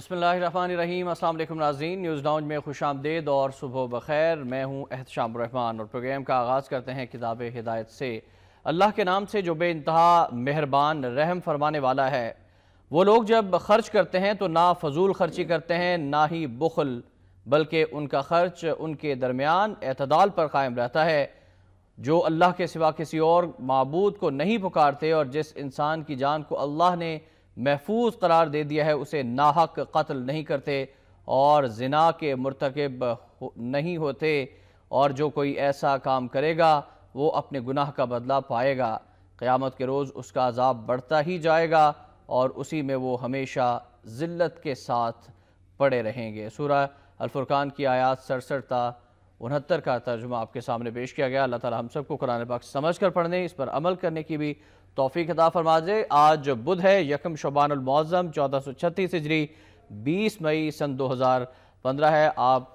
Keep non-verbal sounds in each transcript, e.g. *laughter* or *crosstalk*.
बसमीम अल्लाम नाजीन न्यूज़ डाउन में खुश आमदेद और सुबह बखैर मैं हूँ एहतशाम रहमान और प्रोग्राम का आगाज़ करते हैं किताब हिदायत से अल्लाह के नाम से जो बे इंतहा मेहरबान रहम फरमाने वाला है वो लोग जब खर्च करते हैं तो ना फजूल खर्ची करते हैं ना ही बुखल बल्कि उनका खर्च उनके दरमियान अतदाल पर कायम रहता है जो अल्लाह के सिवा किसी और मबूद को नहीं पुकारते और जिस इंसान की जान को अल्लाह ने महफूज करार दे दिया है उसे नाहक कत्ल नहीं करते और जना के मरतकब नहीं होते और जो कोई ऐसा काम करेगा वो अपने गुनाह का बदला पाएगा क़्यामत के रोज़ उसका अजाब बढ़ता ही जाएगा और उसी में वो हमेशा ज़िल्लत के साथ पड़े रहेंगे सूरह अलफुरकान की आयात सड़सठ था उनहत्तर का तर्जुमा आपके सामने पेश किया गया अल्लाह ताला हम सबको कुरान पाक समझ कर पढ़ने इस पर अमल करने की भी तोफ़ी खिताब फरमाजे आज बुध है यकम शबानमौज़म चौदह सौ छत्तीस हिजरी बीस मई सन दो हज़ार पंद्रह है आप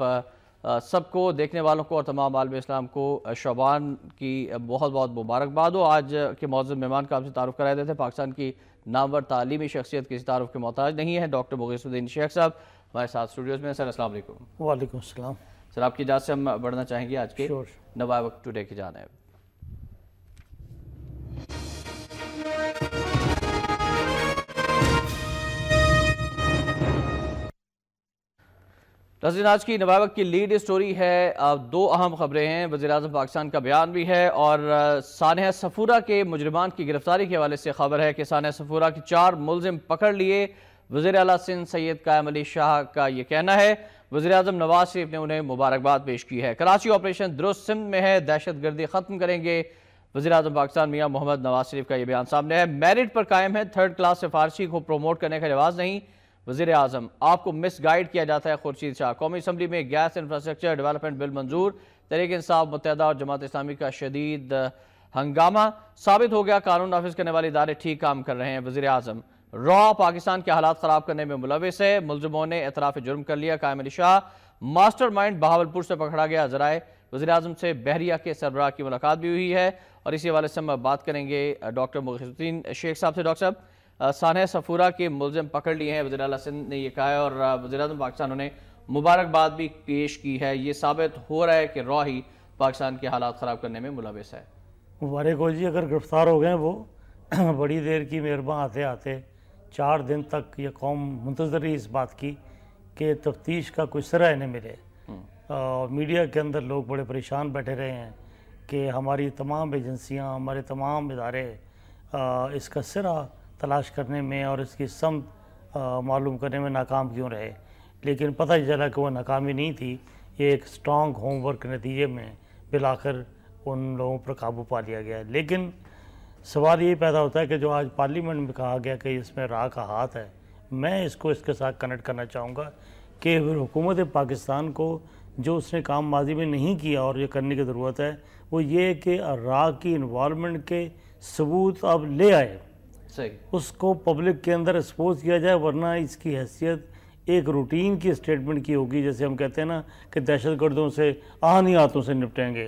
सबको देखने वालों को और तमाम आलम इस्लाम को शबान की बहुत बहुत मुबारकबाद हो आज के मौजूद मेहमान का आपसे तारुफ़ कराए देते पाकिस्तान की नामवर तालीमी शख्सियत किसी तारुफ के मोहताज नहीं है डॉक्टर मुगैसुद्दीन शेख साहब हमारे साथ स्टूडियोज़ में सर असल वालेकुम सर आपकी इजाज़त से हम बढ़ना चाहेंगे आज के नवाब टुडे की जाने नाजिन आज की नवाबक की लीड स्टोरी है दो अहम खबरें हैं वजी अजम पाकिस्तान का बयान भी है और सानह सफूरा के मुजरमान की गिरफ्तारी के हवाले से खबर है कि सानह सफूरा के चार मुलजिम पकड़ लिए वजीर अला सिंह सैयद कायम अली शाह का ये कहना है वजी अजम नवाज शरीफ ने उन्हें मुबारकबाद पेश की है कराची ऑपरेशन दुरुस्त सिंध में है दहशत गर्दी ख़त्म करेंगे वजी अजम पाकिस्तान मियाँ मोहम्मद नवाज शरीफ का यह बयान सामने है मेरिट पर कायम है थर्ड क्लास सिफारशी को प्रोमोट करने का जवाब नहीं वजीर अजम आपको मिस गाइड किया जाता है खुर्शीद शाह कौमी असम्बली में गैस इंफ्रास्ट्रक्चर डेवलपमेंट बिल मंजूर तरीके इंसाफ मुतहदा और जमात इस्लामी का शदीद हंगामा साबित हो गया कानून नाफिज करने वाले इदारे ठीक काम कर रहे हैं वजीर अजम रॉ पाकिस्तान के हालात खराब करने में मुलविस है मुलजमों ने एतराफ़ जुर्म कर लिया कायम अली शाह मास्टर माइंड बहावलपुर से पकड़ा गया जराए वजी अजम से बहरिया के सरबराह की मुलाकात भी हुई है और इसी हवाले से हम बात करेंगे डॉक्टर मुखीन शेख साहब से डॉक्टर साहब सानह सफूरा के मुलजम पकड़ लिए हैं वजी अला सिंध ने यह कहा है और वजी अजम पाकिस्तान उन्हें मुबारकबाद भी पेश की है ये साबित हो रहा है कि रॉ ही पाकिस्तान के हालात ख़राब करने में मुलविस है मुबारक हो जी अगर गिरफ़्तार हो गए वो *clears throat* बड़ी देर की मेहरबान आते आते चार दिन तक ये कौम मुंतज़र ही इस बात की कि तफ्तीश का कोई सरा इन्हें मिले और हम्म। मीडिया के अंदर लोग बड़े परेशान बैठे रहे हैं कि हमारी तमाम एजेंसियाँ हमारे तमाम इदारे इसका सिरा तलाश करने में और इसकी सम मालूम करने में नाकाम क्यों रहे लेकिन पता ही चला कि वह नाकामी नहीं थी ये एक स्ट्रॉन्ग होमवर्क के नतीजे में बिलाकर उन लोगों पर काबू पा लिया गया लेकिन सवाल ये पैदा होता है कि जो आज पार्लियामेंट में कहा गया कि इसमें राह का हाथ है मैं इसको इसके साथ कनेक्ट करना चाहूँगा कि हुकूमत पाकिस्तान को जो उसने काम माजी में नहीं किया और ये करने की ज़रूरत है वो ये कि राह की इन्वॉलमेंट के सबूत अब ले आए सही उसको पब्लिक के अंदर एक्सपोज किया जाए वरना इसकी हैसियत एक रूटीन की स्टेटमेंट की होगी जैसे हम कहते हैं ना कि दहशतगर्दों से आहनी हाथों से निपटेंगे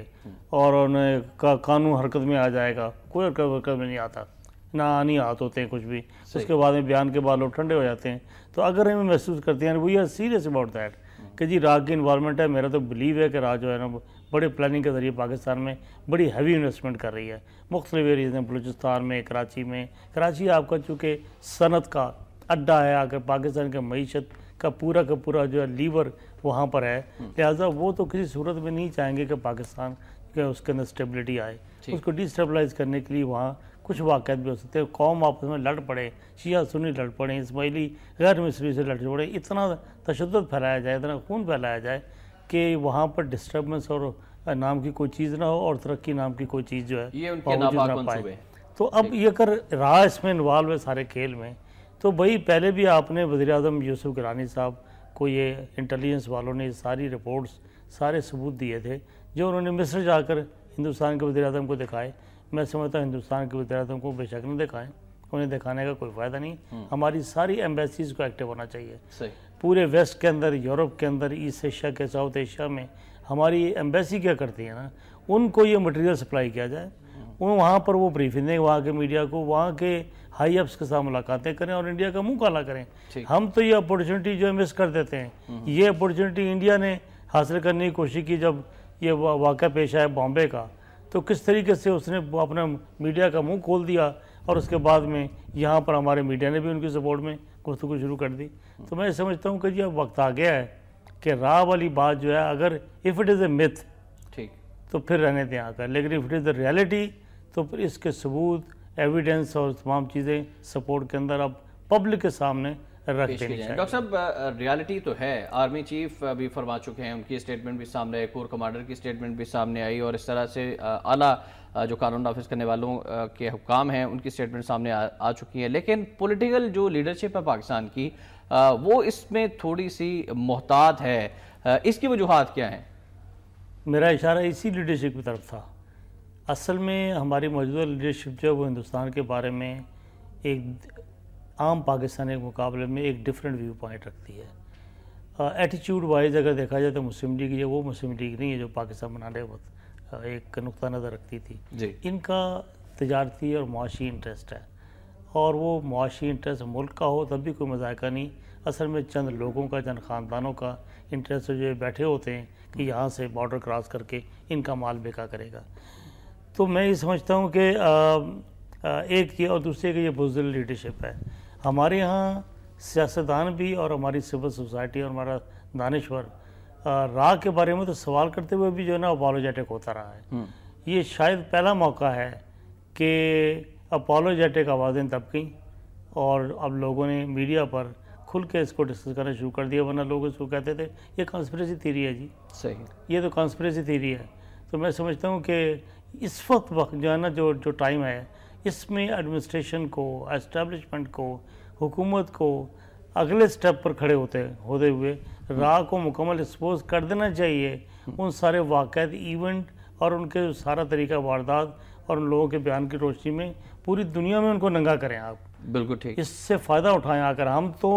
और उन्हें का कानून हरकत में आ जाएगा कोई हरकत हरकत में नहीं आता ना आनी हाथ होते हैं कुछ भी उसके बाद में बयान के बाद लोग ठंडे हो जाते हैं तो अगर हमें महसूस करते हैं we are serious about that कि जी राग की इन्वायरमेंट है मेरा तो बिलीव है कि राग जो है ना बड़े प्लानिंग के ज़रिए पाकिस्तान में बड़ी हैवी इन्वेस्टमेंट कर रही है मुख्तु एरियाज़ में बलूचिस्तान में कराची में कराची आपका चूँकि सनत का अड्डा है आकर पाकिस्तान के मीशत का पूरा का पूरा जो है लीवर वहाँ पर है हम्म। लिहाजा वो तो किसी सूरत में नहीं चाहेंगे कि पाकिस्तान के उसके अंदर स्टेबिलिटी आए उसको डिस्टेबलाइज करने के लिए वहाँ कुछ वाक़ात भी हो सकते हैं कौम आपस में लड़ पड़े शिया सुनी लड़ पड़े इसमाइली गैर मिसरी से लड़ पड़े इतना तशद फैलाया जाए इतना खून फैलाया जाए कि वहाँ पर डिस्टर्बेंस और नाम की कोई चीज़ ना हो और तरक्की नाम की कोई चीज़ जो है ये उनके ना पाए तो अब ये अगर रहा इसमें इन्वॉल्व है सारे खेल में तो भाई पहले भी आपने वजी अजम यूसुफ गिरानी साहब को ये इंटेलिजेंस वालों ने सारी रिपोर्ट्स सारे सबूत दिए थे जो उन्होंने मिस्र जाकर हिंदुस्तान के वजी को दिखाए मैं समझता हूँ हिंदुस्तान के वजी को बेशक न दिखाएं उन्हें दिखाने का कोई फ़ायदा नहीं हम्म। हमारी सारी एम्बेसीज़ को एक्टिव होना चाहिए पूरे वेस्ट के अंदर यूरोप के अंदर ईस्ट एशिया के साउथ एशिया में हमारी एम्बेसी क्या करती है ना उनको ये मटेरियल सप्लाई किया जाए उन वहाँ पर वो ब्रीफिंग दें वहाँ के मीडिया को वहाँ के हाई अप्स के साथ मुलाकातें करें और इंडिया का मुंह काला करें हम तो ये अपॉर्चुनिटी जो है मिस कर देते हैं हम्म। ये अपॉर्चुनिटी इंडिया ने हासिल करने की कोशिश की जब ये वाक़ पेश आया बॉम्बे का तो किस तरीके से उसने अपना मीडिया का मुंह खोल दिया और उसके बाद में यहाँ पर हमारे मीडिया ने भी उनकी सपोर्ट में गुफ्तु शुरू कर दी तो मैं समझता हूँ कि जी अब वक्त आ गया है कि राह वाली बात जो है अगर if it is a myth ठीक तो फिर रहने दें आकर लेकिन if it is the reality तो फिर इसके सबूत एविडेंस और तमाम चीज़ें सपोर्ट के अंदर अब पब्लिक के सामने रख देनी चाहिए डॉक्टर साहब रियलिटी तो है आर्मी चीफ भी फरमा चुके हैं उनकी स्टेटमेंट भी सामने आई कोर कमांडर की स्टेटमेंट भी सामने आई और इस तरह से आला जो कानून नाफिज करने वालों के हुकाम हैं उनकी स्टेटमेंट सामने आ, आ चुकी हैं लेकिन पॉलिटिकल जो लीडरशिप है पाकिस्तान की वो इसमें थोड़ी सी मोहतात है इसकी वजूहत क्या हैं मेरा इशारा इसी लीडरशिप की तरफ था असल में हमारी मौजूदा लीडरशिप जो है वो हिंदुस्तान के बारे में एक आम पाकिस्तानी के मुकाबले में एक डिफरेंट व्यू पॉइंट रखती है एटीट्यूड वाइज अगर देखा जाए तो मुस्लिम लीग ये वो मुस्लिम लीग नहीं है जो पाकिस्तान बनाने वक्त एक नुकता नज़र रखती थी इनका तजारती और मुआशी इंटरेस्ट है और वो मुआशी इंटरेस्ट मुल्क का हो तब भी कोई मजायका नहीं असल में चंद लोगों का चंद ख़ानदानों का इंटरेस्ट जो बैठे होते हैं कि यहाँ से बॉर्डर क्रॉस करके इनका माल बेका करेगा तो मैं ये समझता हूँ कि एक ये और दूसरे की ये बुजुर्ग लीडरशिप है हमारे यहाँ सियासतदान भी और हमारी सिविल सोसाइटी और हमारा दानश्वर राह के बारे में तो सवाल करते हुए भी जो है ना अपॉलोजेटिक होता रहा है हम्म। ये शायद पहला मौका है कि अपॉलोजेटिक आवाज़ें दब गई और अब लोगों ने मीडिया पर खुल के इसको डिस्कस करना शुरू कर दिया वरना लोग इसको कहते थे ये कॉन्स्परेसी थीरी है जी सही ये तो कॉन्स्परेसी थीरी है तो मैं समझता हूँ कि इस वक्त वक्त जो है ना जो जो टाइम है इसमें एडमिनिस्ट्रेशन को एस्टेब्लिशमेंट को हुकूमत को अगले स्टेप पर खड़े होते होते हुए राह को मुकम्मल एक्सपोज कर देना चाहिए उन सारे वाक़ इवेंट और उनके सारा तरीका वारदात और उन लोगों के बयान की रोशनी में पूरी दुनिया में उनको नंगा करें आप बिल्कुल ठीक इससे फ़ायदा उठाएं आकर हम तो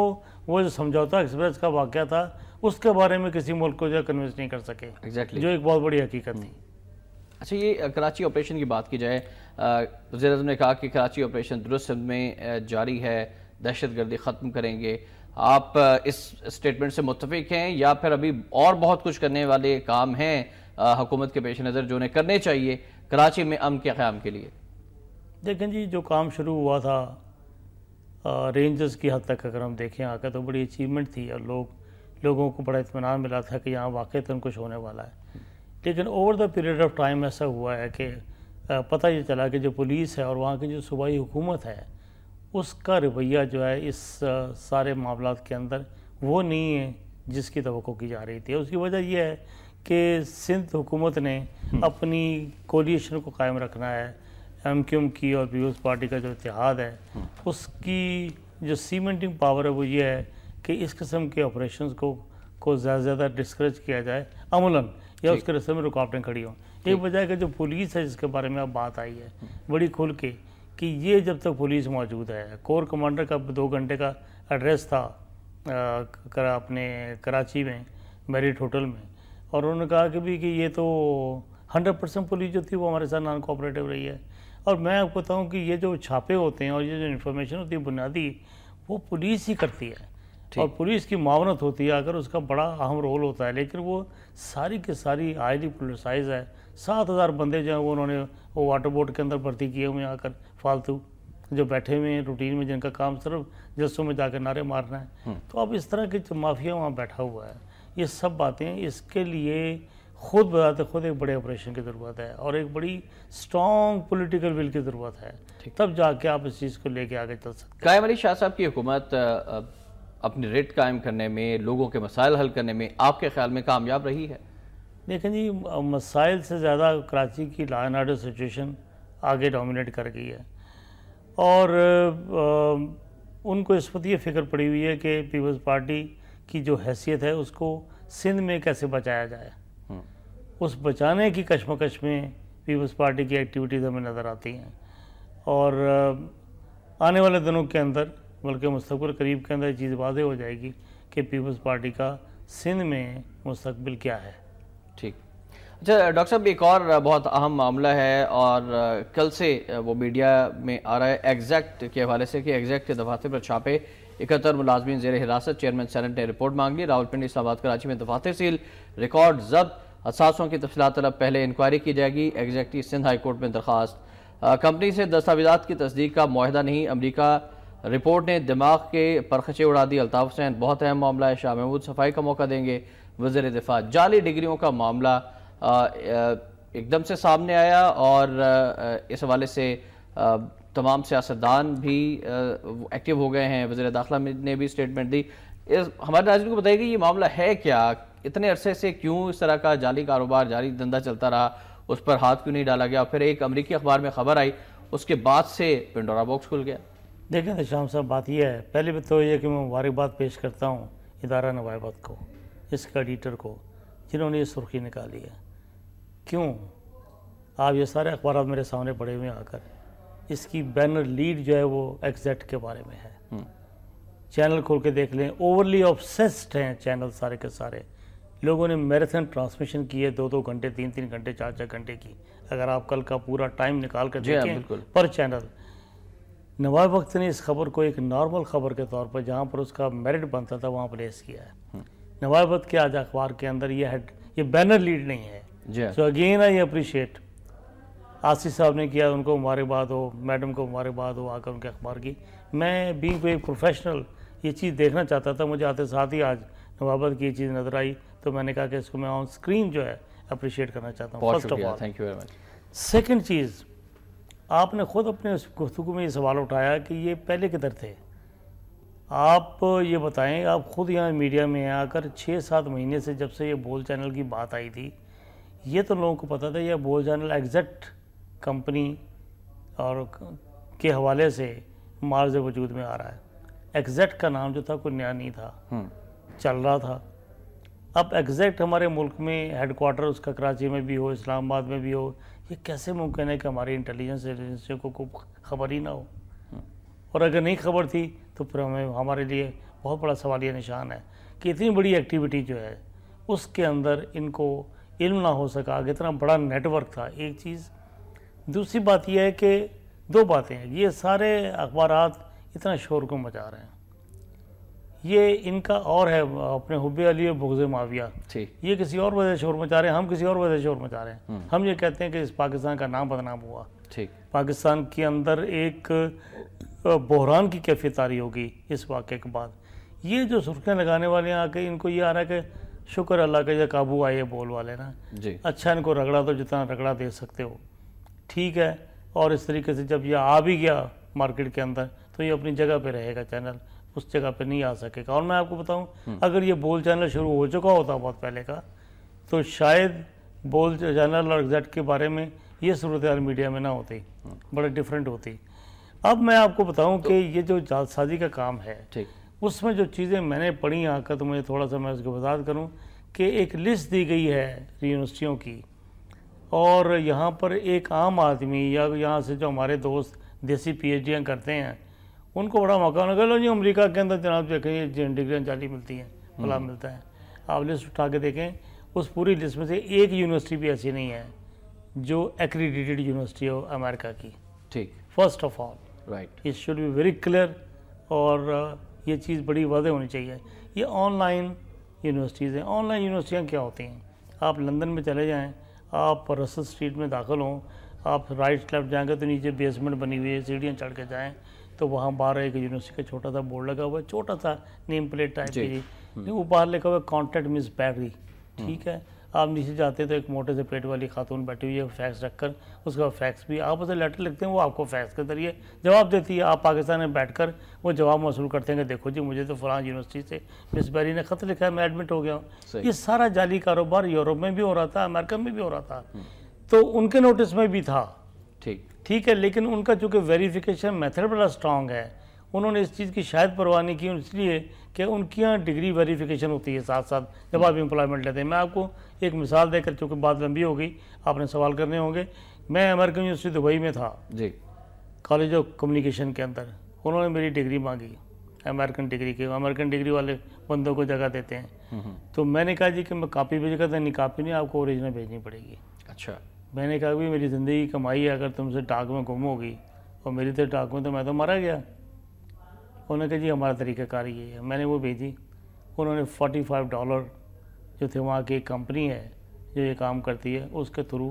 वो जो समझौता एक्सप्रेस का वाक़ था उसके बारे में किसी मुल्क को जो कन्विंस नहीं कर सके exactly. जो एक बहुत बड़ी हकीकत थी हम्म। अच्छा ये कराची ऑपरेशन की बात की जाए वजी तो ने कहा कि कराची ऑपरेशन दुरुस्त में जारी है दहशत गर्दी ख़त्म करेंगे आप इस स्टेटमेंट से मुतफिक हैं या फिर अभी और बहुत कुछ करने वाले काम हैं हुकूमत के पेश नज़र जो उन्हें करने चाहिए कराची में अम के क़्याम के लिए देखें जी जो काम शुरू हुआ था रेंजर्स की हद तक अगर हम देखें आकर तो बड़ी अचीवमेंट थी और लोग लोगों को बड़ा इतमान मिला था कि यहाँ वाकई तन तो कुछ होने वाला है लेकिन over the period of time ऐसा हुआ है कि पता ये चला कि जो पुलिस है और वहाँ की जो सूबाई हुकूमत है उसका रवैया जो है इस सारे मामला के अंदर वो नहीं है जिसकी तो की जा रही थी उसकी वजह यह है कि सिंध हुकूमत ने हम्म। अपनी कोलिएशन को कायम रखना है एम क्यूम की और पीपल्स पार्टी का जो इतिहाद है हम्म। उसकी जो सीमेंटिंग पावर है वो ये है कि इस किस्म के ऑपरेशन को को ज़्यादा से ज़्यादा डिस्करेज किया जाए अमूला या उसके रस्ते में रुकावटें खड़ी हों एक वजह कि जो पुलिस है जिसके बारे में अब बात आई है हम्म। बड़ी खुल के कि ये जब तक पुलिस मौजूद है कोर कमांडर का दो घंटे का एड्रेस था आ, करा अपने कराची में मेरिट होटल में और उन्होंने कहा कि भी कि ये तो हंड्रेड परसेंट पुलिस जो थी वो हमारे साथ नॉन कोऑपरेटिव रही है और मैं आपको बताऊँ कि ये जो छापे होते हैं और ये जो इन्फॉर्मेशन होती है बुनियादी वो पुलिस ही करती है और पुलिस की मावनत होती है अगर उसका बड़ा अहम रोल होता है लेकिन वो सारी के सारी पुलिस साइज है सात हज़ार बंदे जो हैं वो उन्होंने वो वाटर बोर्ड के अंदर भर्ती किए हुए आकर फालतू जो बैठे हुए हैं रूटीन में जिनका काम सिर्फ जलसों में जाकर नारे मारना है हम्म। तो अब इस तरह के जो माफिया वहाँ बैठा हुआ है ये सब बातें इसके लिए खुद बताते खुद एक बड़े ऑपरेशन की ज़रूरत है और एक बड़ी स्ट्रॉन्ग पॉलिटिकल विल की ज़रूरत है तब जाके आप इस चीज़ को लेके आगे चल सकते कायम अली शाह साहब की हुकूमत अपने रेट कायम करने में लोगों के मसाइल हल करने में आपके ख्याल में कामयाब रही है देखें जी मसाइल से ज़्यादा कराची की लाइन आर्डर सिचुएशन आगे डोमिनेट कर गई है और आ, उनको इस पर ये फिक्र पड़ी हुई है कि पीपल्स पार्टी की जो हैसियत है उसको सिंध में कैसे बचाया जाए हम्म। उस बचाने की कश्मकश में पीपल्स पार्टी की एक्टिविटीज़ हमें नज़र आती हैं और आने वाले दिनों के अंदर बल्कि मुस्तबिल करीब के अंदर चीज़ वादे हो जाएगी कि पीपल्स पार्टी का सिंध में मुस्तबिल क्या है अच्छा डॉक्टर साहब एक और बहुत अहम मामला है और कल से वो मीडिया में आ रहा है एग्जैक्ट के हवाले से कि एग्जैक्ट के दफाते पर छापे इकहत्तर मुलाजमी जेर हिरासत चेयरमैन सैनट ने रिपोर्ट मांग ली पिंडी इस्लाबाद कराची में दफातर सील रिकॉर्ड जब्त असासों की तफसलत तलब पहले इंक्वायरी की जाएगी एग्जैक्टली सिंध हाईकोर्ट में दरख्वास्त कंपनी से दस्तावेजा की तस्दीक का माहदा नहीं अमरीका रिपोर्ट ने दिमाग के परखचे उड़ा दी अल्ताफ हुसैन बहुत अहम मामला है शाह महमूद सफाई का मौका देंगे वजे दिफा जाली डिग्रियों का मामला एकदम से सामने आया और इस हवाले से तमाम सियासतदान भी एक्टिव हो गए हैं वजी दाखिला ने भी स्टेटमेंट दी इस हमारे नाजन को बताइए कि ये मामला है क्या इतने अरसे से क्यों इस तरह का जाली कारोबार जाली धंधा चलता रहा उस पर हाथ क्यों नहीं डाला गया फिर एक अमरीकी अखबार में खबर आई उसके बाद से पिंडोरा बॉक्स खुल गया देखें शाम साहब बात यह है पहले भी तो ये कि मैं मुबारकबाद पेश करता हूँ इदारा नवाबाद को इसका एडिटर को जिन्होंने ये सुर्खी निकाली है क्यों आप ये सारे अखबार मेरे सामने पड़े हुए आकर इसकी बैनर लीड जो है वो एग्जैक्ट के बारे में है चैनल हम्म। खोल के देख लें ओवरली ऑब्सेस्ड हैं चैनल सारे के सारे लोगों ने मैराथन ट्रांसमिशन की है दो दो घंटे तीन तीन घंटे चार चार घंटे की अगर आप कल का पूरा टाइम निकाल कर हाँ, देखें पर चैनल नवाब वक्त ने इस खबर को एक नॉर्मल खबर के तौर पर जहाँ पर उसका मेरिट बनता था वहाँ प्लेस किया है हम्म। नवाब वक्त के आज अखबार के अंदर यह हेड ये बैनर लीड नहीं है so again I appreciate Asif साहब ने किया उनको मुबारकबाद हो मैडम को मुबारकबाद हो आकर उनके अखबार की मैं बींग कोई प्रोफेशनल ये चीज़ देखना चाहता था मुझे आते साथ ही आज नवाबत की ये चीज़ नज़र आई तो मैंने कहा कि इसको मैं ऑन स्क्रीन जो है अप्रिशिएट करना चाहता हूँ first of all thank you very much second चीज़ आपने खुद अपने उस गुफ्तु में ये सवाल उठाया कि ये पहले किधर थे आप ये बताएं आप खुद यहाँ मीडिया में आकर छः सात महीने से जब से ये बोल चैनल की बात आई थी ये तो लोगों को पता था यह बोल जनरल एग्जैक्ट कंपनी और के हवाले से मार्ज वजूद में आ रहा है एग्जैक्ट का नाम जो था कोई नया नहीं था हम्म। चल रहा था अब एग्जैक्ट हमारे मुल्क में हेडकोार्टर उसका कराची में भी हो इस्लामाबाद में भी हो ये कैसे मुमकिन है कि हमारी इंटेलिजेंस एजेंसियों को कोई खबर ही ना हो हम्म। और अगर नहीं खबर थी तो फिर हमें हमारे लिए बहुत बड़ा सवाल यह निशान है कि इतनी बड़ी एक्टिविटी जो है उसके अंदर इनको इल्म ना हो सका इतना बड़ा नेटवर्क था एक चीज़ दूसरी बात यह है कि दो बातें हैं ये सारे अखबार इतना शोर को मचा रहे हैं ये इनका और है अपने हुब अली और भुगज माविया ये किसी और वजह शोर मचा रहे हैं हम किसी और वजह शोर मचा रहे हैं हम्म। हम ये कहते हैं कि इस पाकिस्तान का नाम बदनाम हुआ ठीक पाकिस्तान के अंदर एक बहरान की कैफियत आ रही होगी इस वाक़े के बाद ये जो सुर्खियाँ लगाने वाले हैं आके इनको ये आ रहा है कि शुक्र अल्लाह का काबू आए बोल वाले ना जी अच्छा इनको रगड़ा तो जितना रगड़ा दे सकते हो ठीक है और इस तरीके से जब ये आ भी गया मार्केट के अंदर तो ये अपनी जगह पे रहेगा चैनल उस जगह पे नहीं आ सकेगा और मैं आपको बताऊं हम्म। अगर ये बोल चैनल शुरू हो चुका होता बहुत पहले का तो शायद बोल चैनल और एग्जैक्ट के बारे में ये सूरत मीडिया में ना होती हम्म। बड़ा डिफरेंट होती अब मैं आपको बताऊं तो, कि ये जो जालसाजी का काम है ठीक उसमें जो चीज़ें मैंने पढ़ी आकर तो मुझे थोड़ा सा मैं उसको वजात करूँ कि एक लिस्ट दी गई है यूनिवर्सिटियों की और यहाँ पर एक आम आदमी या यहाँ से जो हमारे दोस्त देसी पी करते हैं उनको बड़ा मौका होना लो जी अमरीका के अंदर जनाब देखें डिग्रियाँ चाली मिलती हैं भला हम्म। मिलता है आप लिस्ट उठा के देखें उस पूरी लिस्ट में से एक यूनिवर्सिटी भी ऐसी नहीं है जो एक्रीडिटेड यूनिवर्सिटी हो अमेरिका की ठीक first of all right it should be very clear और ये चीज़ बड़ी वाजे होनी चाहिए ये ऑनलाइन यूनिवर्सिटीज़ हैं ऑनलाइन यूनिवर्सिटियाँ क्या होती हैं आप लंदन में चले जाएँ आप रसल स्ट्रीट में दाखिल हों आप राइट लेफ्ट जाएंगे तो नीचे बेसमेंट बनी हुई है सीढ़ियाँ चढ़ के जाएँ तो वहाँ बाहर एक यूनिवर्सिटी का छोटा सा बोर्ड लगा हुआ है छोटा सा नेम प्लेट टाइप की वो बाहर लिखा हुआ है कॉन्टैक्ट मिस बैटरी ठीक है आप नीचे जाते तो एक मोटे से पेट वाली खातून बैठी हुई है फैक्स रख कर उसका फैक्स भी आप उसे लेटर लिखते हैं वो आपको फैक्स के जरिए जवाब देती है आप पाकिस्तान में बैठ कर वो जवाब मौसू करते हैं कि देखो जी मुझे तो फलां यूनिवर्सिटी से मिस बैरी ने ख़त लिखा है मैं एडमिट हो गया हूँ ये सारा जाली कारोबार यूरोप में भी हो रहा था अमेरिका में भी हो रहा था तो उनके नोटिस में भी था ठीक ठीक है लेकिन उनका चूँकि वेरीफिकेशन मैथड बड़ा स्ट्रांग है उन्होंने इस चीज़ की शायद परवाह नहीं की इसलिए कि उनकी यहाँ डिग्री वेरिफिकेशन होती है साथ साथ जब आप एम्प्लॉयमेंट लेते हैं मैं आपको एक मिसाल देकर चूँकि बात लंबी हो गई आपने सवाल करने होंगे मैं अमेरिकन यूनिवर्सिटी दुबई में था जी कॉलेज ऑफ कम्युनिकेशन के अंदर उन्होंने मेरी डिग्री मांगी अमेरिकन डिग्री के अमेरिकन डिग्री वाले बंदों को जगह देते हैं हम्म, हम्म। तो मैंने कहा जी कि मैं कापी भेजा तो नहीं कापी नहीं आपको ओरिजिनल भेजनी पड़ेगी अच्छा मैंने कहा भी मेरी ज़िंदगी कमाई है अगर तुमसे डाक में गुम होगी और मेरी तो डाक में तो मैं तो मरा गया उन्होंने कहा जी हमारा तरीक़ाकार ये है मैंने वो भेजी उन्होंने 45 डॉलर जो थे वहाँ की एक कंपनी है जो ये काम करती है उसके थ्रू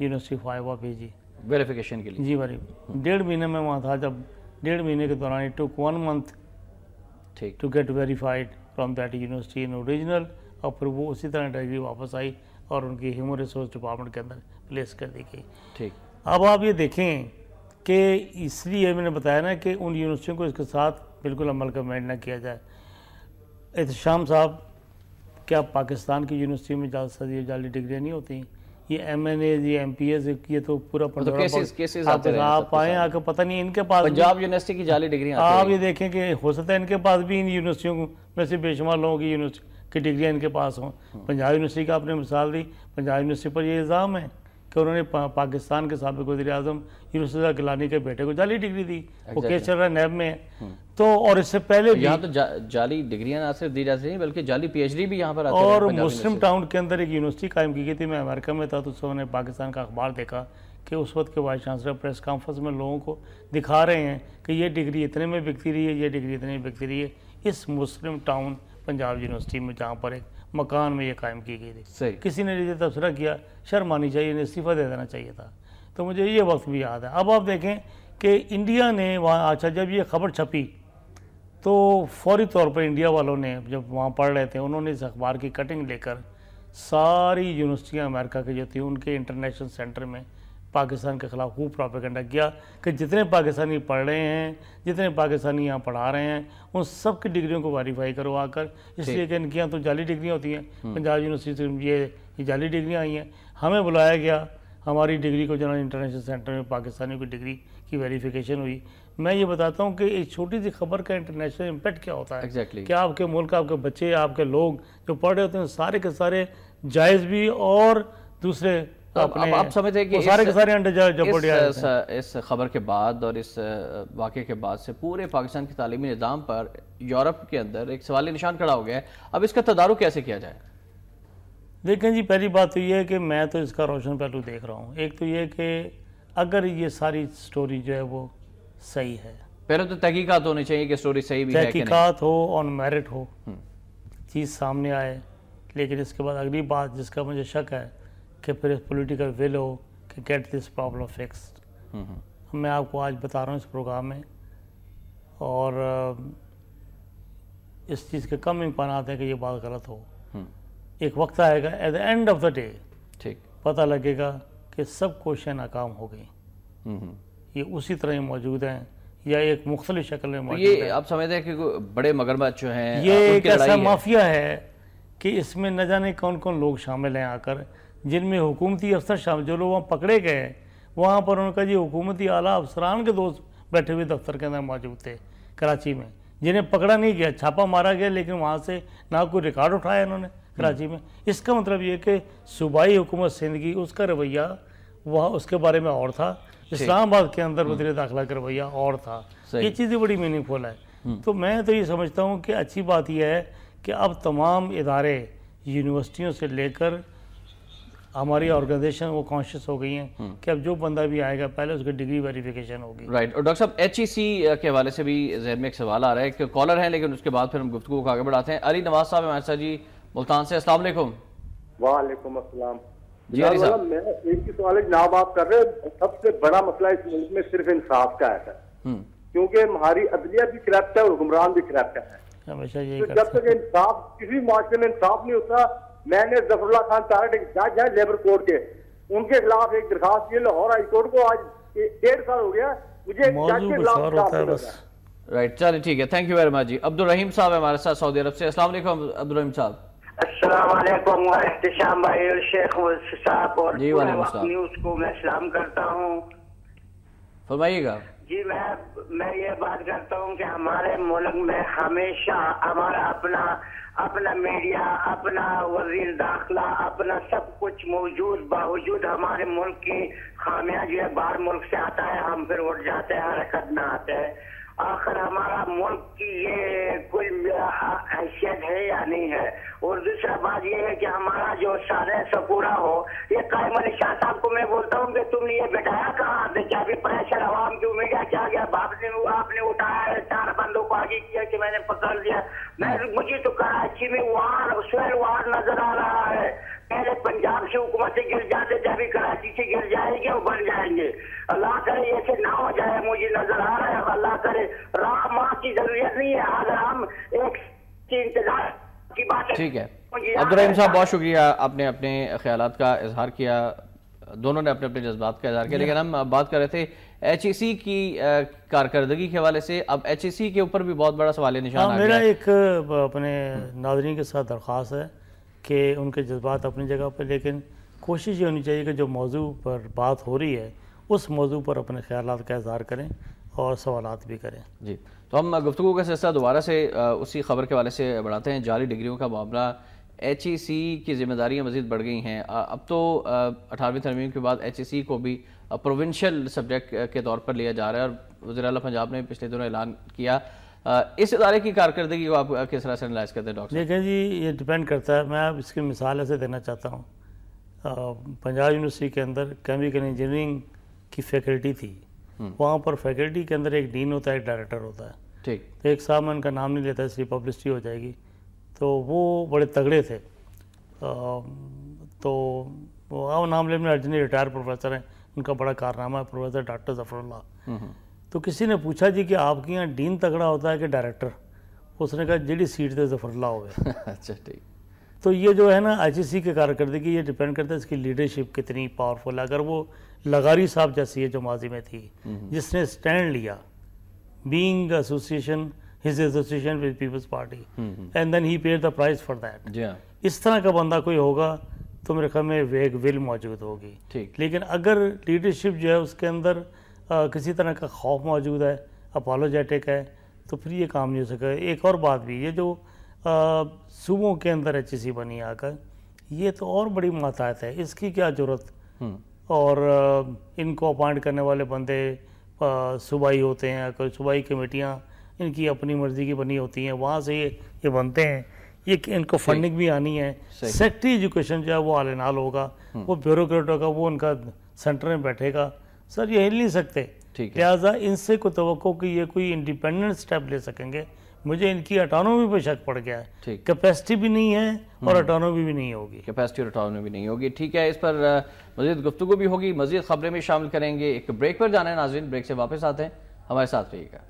यूनिवर्सिटी फाइवा भेजी वेरिफिकेशन के लिए जी भाई हम्म। डेढ़ महीने में वहाँ था जब डेढ़ महीने के दौरान इट टुक वन मंथ ठीक to get verified from that university in original और फिर वो उसी तरह डिग्री वापस आई और उनकी ह्यूमन रिसोर्स डिपार्टमेंट के अंदर प्लेस कर दी गई ठीक अब आप ये देखें कि इसलिए मैंने बताया ना कि उन यूनिवर्सिटियों को इसके साथ बिल्कुल अमल का मैंड ना किया जाए एहतम साहब क्या पाकिस्तान की यूनिवर्सिटी में जाली जाली डिग्रियाँ नहीं होती ये एम एन एज ये एम पी एज ये तो पूरा तो केसेस, केसेस आप, आप आए आकर पता नहीं इनके पास पंजाब यूनिवर्सिटी की जाली डिग्री आप ये देखें कि हो सकता है इनके पास भी इन यूनिवर्सिटियों में से बेशुमार लोगों की यूनिवर्सिटी की डिग्रियाँ इनके पास हों हम्म। पंजाब यूनिवर्सिटी का आपने मिसाल दी पंजाब यूनिवर्सिटी पर ये इल्ज़ाम है तो उन्होंने पा, पाकिस्तान के सबक वजी अजम यूनुसजा गिलानी के बेटे को जाली डिग्री दी वो केस चल रहा है नैब में हम्म। तो और इससे पहले तो यहाँ तो जा, जाली डिग्रियाँ ना सिर्फ दी जा सकती बल्कि जाली पीएचडी भी यहाँ पर और मुस्लिम टाउन के अंदर एक यूनिवर्सिटी कायम की गई थी मैं अमेरिका में था तो उसने पाकिस्तान का अखबार देखा कि उस वक्त के वाइस चांसलर प्रेस कॉन्फ्रेंस में लोगों को दिखा रहे हैं कि ये डिग्री इतने में बिकती रही है ये डिग्री इतने में बिकती रही है इस मुस्लिम टाउन पंजाब यूनिवर्सिटी में जहाँ पर एक मकान में ये कायम की गई थी सही किसी ने ये तबसरा किया शर्म आनी चाहिए इन्हें इस्तीफ़ा दे देना चाहिए था तो मुझे ये वक्त भी याद है अब आप देखें कि इंडिया ने वहाँ अच्छा जब ये खबर छपी तो फौरी तौर पर इंडिया वालों ने जब वहाँ पढ़ रहे थे उन्होंने इस अखबार की कटिंग लेकर सारी यूनिवर्सिटियाँ अमेरिका की जो थी उनके इंटरनेशनल सेंटर में पाकिस्तान के ख़िलाफ़ खूब प्रापेगेंडा किया कि जितने पाकिस्तानी पढ़ रहे हैं जितने पाकिस्तानी यहाँ पढ़ा रहे हैं उन सब की डिग्रियों को वेरीफाई करवा कर इसलिए कि इनकी यहाँ तो जाली डिग्रियाँ होती हैं हम्म। पंजाब यूनिवर्सिटी से ये, जाली डिग्रियाँ आई हैं हमें बुलाया गया हमारी डिग्री को जनरल इंटरनेशनल सेंटर में पाकिस्तानियों की डिग्री की वेरीफ़िकेशन हुई मैं ये बताता हूँ कि एक छोटी सी खबर का इंटरनेशनल इम्पैक्ट क्या होता है exactly. क्या आपके मुल्क आपके बच्चे आपके लोग जो पढ़ रहे होते हैं सारे के सारे जायज़ भी और दूसरे तो अपने आप समझते हैं कि सारे के सारे अंडे इस, इस, इस खबर के बाद और इस वाक़े के बाद से पूरे पाकिस्तान के तालीमी निज़ाम पर यूरोप के अंदर एक सवाल निशान खड़ा हो गया है अब इसका तदारु कैसे किया जाए देखें जी पहली बात तो ये है कि मैं तो इसका रोशन पहलू देख रहा हूँ एक तो ये कि अगर ये सारी स्टोरी जो है वो सही है पहले तो तहकीकत होनी चाहिए कि स्टोरी सही भी तहकीकत हो ऑन मेरिट हो हम्म। चीज़ सामने आए लेकिन इसके बाद अगली बात जिसका मुझे शक है कि फिर पॉलिटिकल विल हो कि गेट दिस प्रॉब्लम फिक्स्ड मैं आपको आज बता रहा हूँ इस प्रोग्राम में और इस चीज़ के कम इम्कान हैं कि ये बात गलत हो हम्म। एक वक्त आएगा at the end of the day ठीक पता लगेगा कि सब क्वेश्चन नाकाम हो गई ये उसी तरह ही मौजूद हैं या एक मुख्तलि शक्ल में तो मौजूद ये आप समझते हैं कि बड़े मगरमच्छ जो हैं ये एक ऐसा माफिया है कि इसमें न जाने कौन कौन लोग शामिल हैं आकर जिनमें हुकूमती अफसर शामिल जो लोग वहाँ पकड़े गए हैं वहाँ पर उनका जी हुकूमती आला अफसरान के दोस्त बैठे हुए दफ्तर के अंदर मौजूद थे कराची में जिन्हें पकड़ा नहीं गया छापा मारा गया लेकिन वहाँ से ना कोई रिकॉर्ड उठाया इन्होंने कराची में इसका मतलब ये कि सूबाई हुकूमत सिंध की उसका रवैया वह उसके बारे में और था इस्लामाबाद के अंदर हम्म। वजी दाखिला का रवैया और था ये चीज़ें बड़ी मीनिंगफुल है हम्म। तो मैं तो ये समझता हूँ कि अच्छी बात यह है कि अब तमाम इदारे यूनिवर्सिटियों से लेकर हमारी ऑर्गेनाइजेशन वो कॉन्शियस हो गई हैं हम्म। कि अब जो बंदा भी आएगा पहले उसकी डिग्री वेरिफिकेशन होगी राइट और डॉक्टर साहब एच e के हवाले से भी जहन में एक सवाल आ रहा है कि कॉलर है लेकिन उसके बाद फिर हम गुफ्तु को आगे बढ़ाते हैं अली नवाज साहब हमारे साथ जी मुल्तान से असला वालेकुम असलम जी अली एक सवाल है जनाब आप कर रहे हैं सबसे बड़ा मसला इस मुल्क में सिर्फ इंसाफ का है हम्म। क्योंकि हमारी अदलिया भी करप्ट है और हुक्मरान भी करप्ट है हमेशा यही तो जब तक इंसाफ किसी माशरे में इंसाफ नहीं होता मैंने जफरुल्ला खान तारट एक जज है लेबर कोर्ट के उनके खिलाफ एक दरखास्त की लाहौर हाईकोर्ट को आज डेढ़ साल हो गया मुझे राइट चलिए ठीक है थैंक यू वेरी मच जी अब्दुल रहीम साहब हमारे साथ सऊदी अरब से अस्सलाम वालेकुम अब्दुल रहीम साहब अस्सलाम वालेकुम एहतशाम भाई और शेख साहब और न्यूज़ को मैं सलाम करता हूँ फरमाइएगा जी मैं मैं ये बात करता हूँ कि हमारे मुल्क में हमेशा हमारा अपना अपना मीडिया अपना वजीर दाखिला अपना सब कुछ मौजूद बावजूद हमारे मुल्क की खामियां जो है बाहर मुल्क से आता है हम फिर उठ जाते हैं हरकत में आते हैं आखिर हमारा मुल्क की ये कोई हैसियत है या नहीं है और दूसरा बात ये है कि हमारा जो सारे सकूरा हो ये कायम अली शाह साहब को मैं बोलता हूँ कि तुमने ये बैठाया कहाँ तो क्या भी प्रेशर आवाम की उम्मीदा क्या गया आपने आपने उठाया है चार बंदों को आगे किया कि मैंने पकड़ लिया मैं मुझे तो कराची में वार स्वयं वार नजर आ रहा है पहले पंजाब से हुकूमत से गिर जाते थे अभी कराची से गिर जाएंगे और बन जाएंगे अल्लाह करे ऐसे ना हो जाए मुझे नजर आ रहा है अल्लाह करे राह माह की जरूरत नहीं है आज हम एक इंतजार की बात ठीक है अब्दुलरहीम साहब बहुत शुक्रिया आपने अपने ख्याल का इजहार किया दोनों ने अपने अपने जज्बात का इजहार किया लेकिन हम बात कर रहे थे एच ई सी की कारकर्दगी के हवाले से अब एच ई सी के ऊपर भी बहुत बड़ा सवाल निशान हाँ, मेरा एक अपने नाजरन के साथ दरख्वास्त है कि उनके जज्बात अपनी जगह पर लेकिन कोशिश ये होनी चाहिए कि जो मौजू पर बात हो रही है उस मौजू पर अपने ख्याल का इजहार करें और सवाल भी करें जी तो हम गुफ्तु का सिलसिला दोबारा से उसी खबर के वाले से बढ़ाते हैं जाली डिग्रियों का मामला एच ई सी की जिम्मेदारियाँ मजीद बढ़ गई हैं अब तो अठारहवीं तरमीम के बाद एच ई सी को भी प्रोविंशल सब्जेक्ट के तौर पर लिया जा रहा है और वजी पंजाब ने पिछले दिनों ऐलान किया इस इदारे की कारकर्दगी को आप किस तरह से एनालाइज करते हैं डॉक्टर देखें जी ये डिपेंड करता है मैं आप इसकी मिसाल ऐसे देना चाहता हूँ पंजाब यूनिवर्सिटी के अंदर केमिकल इंजीनियरिंग की फैकल्टी थी हम्म। वहाँ पर फैकल्टी के अंदर एक डीन होता है एक डायरेक्टर होता है ठीक तो एक साहब मैं उनका नाम नहीं लेता इसलिए पब्लिसिटी हो जाएगी तो वो बड़े तगड़े थे तो वो नाम ले रिटायर प्रोफेसर हैं उनका बड़ा कारनामा है प्रोफेसर डॉक्टर जफरुल्ला तो किसी ने पूछा जी कि आपके यहाँ डीन तगड़ा होता है कि डायरेक्टर उसने कहा जी सीट से जफरला हो गया *laughs* अच्छा ठीक तो ये जो है ना आई के कारकर्दगी ये डिपेंड करता है इसकी लीडरशिप कितनी पावरफुल है अगर वो लगारी साहब जैसी है जो माजी में थी हम्म। जिसने स्टैंड लिया being association his association with Peoples Party and then he paid the price for that इस तरह का बंदा कोई होगा तो मेरे ख्याल में वेग विल मौजूद होगी लेकिन अगर लीडरशिप जो है उसके अंदर किसी तरह का खौफ मौजूद है अपोलोजेटिक है तो फिर ये काम नहीं हो सके एक और बात भी ये जो सुबह के अंदर एच सी बनी आकर ये तो और बड़ी माताहत है इसकी क्या ज़रूरत हम्म। और इनको अपॉइंट करने वाले बंदे सूबाई होते हैं कोई सूबाई कमेटियाँ इनकी अपनी मर्ज़ी की बनी होती हैं वहाँ से ये ये बनते हैं ये इनको फंडिंग भी आनी है सेक्ट्री एजुकेशन जो है वो आल होगा हम्म। वो ब्यूरोक्रेट होगा वो उनका सेंटर में बैठेगा सर ये हिल नहीं सकते ठीक लिहाजा इनसे को तो कि ये कोई इंडिपेंडेंट स्टेप ले सकेंगे मुझे इनकी अटोनोमी पर शक पड़ गया है कैपेसिटी भी नहीं है और अटोनोमी हम्म। भी नहीं होगी कैपेसिटी और अटोनोमी नहीं होगी ठीक है इस पर मजीद गुफ्तु भी होगी मजीद खबरें भी शामिल करेंगे एक ब्रेक पर जाना है नाजरीन ब्रेक से वापस आते हैं हमारे साथ रहिएगा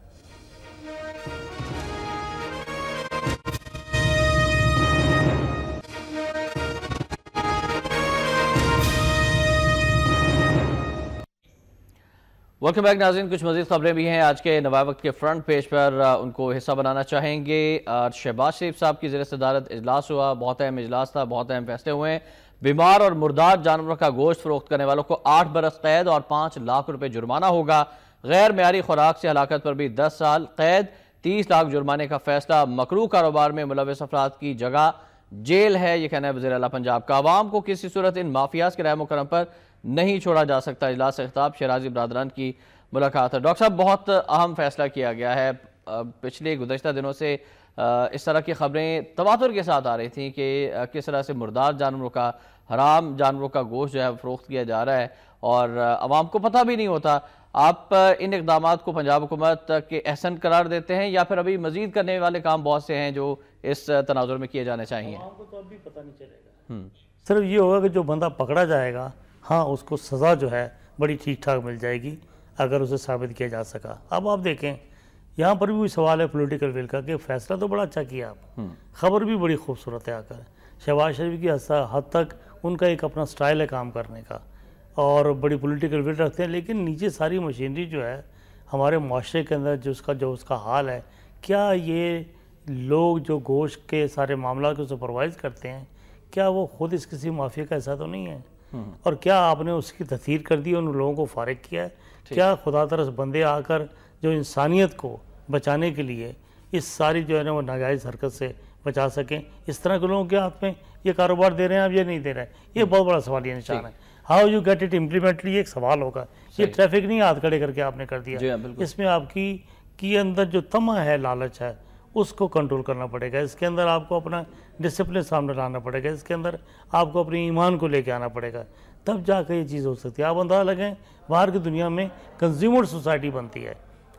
वेलकम बैक नाजीन कुछ मजीद खबरें भी हैं आज के नवा वक्त के फ्रंट पेज पर उनको हिस्सा बनाना चाहेंगे और शहबाज शरीफ साहब की जर सदारत अजलास हुआ बहुत अहम इजलास था बहुत अहम फैसले हुए हैं बीमार और मुर्दार जानवरों का गोश्त फरोख्त करने वालों को आठ बरस कैद और पाँच लाख रुपये जुर्माना होगा गैर मीरी खुराक से हलाकत पर भी दस साल कैद तीस लाख जुर्माने का फैसला मकरू कारोबार में मुलवस अफराद की जगह जेल है ये कहना है वजी अला पंजाब का आवाम को किसी सूरत इन माफियाज के रहम करम पर नहीं छोड़ा जा सकता इजलास खिताब शराजी बरदरान की मुलाकात है डॉक्टर साहब बहुत अहम फैसला किया गया है पिछले गुजशत दिनों से इस तरह की खबरें तवातुर के साथ आ रही थी कि किस तरह से मुर्दार जानवरों का हराम जानवरों का गोश्त जो है फरोख्त किया जा रहा है और आवाम को पता भी नहीं होता आप इन इकदाम को पंजाब हुकूमत के अहसन करार देते हैं या फिर अभी मजीद करने वाले काम बहुत से हैं जो इस तनाजुर में किए जाने चाहिए तो अभी पता नहीं चलेगा हम्म। सिर्फ ये होगा कि जो बंदा पकड़ा जाएगा हाँ उसको सज़ा जो है बड़ी ठीक ठाक मिल जाएगी अगर उसे साबित किया जा सका अब आप देखें यहाँ पर भी सवाल है पॉलिटिकल विल का कि फैसला तो बड़ा अच्छा किया आप हम्म। खबर भी बड़ी खूबसूरत है आकर शहबाज शरीफ की हद तक उनका एक अपना स्टाइल है काम करने का और बड़ी पॉलिटिकल विल रखते हैं लेकिन नीचे सारी मशीनरी जो है हमारे माशरे के अंदर जो उसका जो उसका हाल है क्या ये लोग जो गोश्त के सारे मामला को सुपरवाइज़ करते हैं क्या वो ख़ुद इस किसी माफिया का ऐसा तो नहीं है और क्या आपने उसकी तथीर कर दी उन लोगों को फारग किया है क्या खुदा तरस बंदे आकर जो इंसानियत को बचाने के लिए इस सारी जो है ना वो नाजायज़ हरकत से बचा सकें इस तरह के लोगों के हाथ में ये कारोबार दे रहे हैं आप ये नहीं दे रहे हैं ये हम्म। बहुत बड़ा सवाल ये निशान है how you get it implemented एक सवाल होगा ये ट्रैफिक नहीं हाथ खड़े करके आपने कर दिया हाँ, इसमें आपकी के अंदर जो तमा है लालच है उसको कंट्रोल करना पड़ेगा इसके अंदर आपको अपना डिसिप्लिन सामने लाना पड़ेगा इसके अंदर आपको अपने ईमान को लेके आना पड़ेगा तब जाकर ये चीज़ हो सकती है आप अंदाजा लगें बाहर की दुनिया में कंज्यूमर सोसाइटी बनती है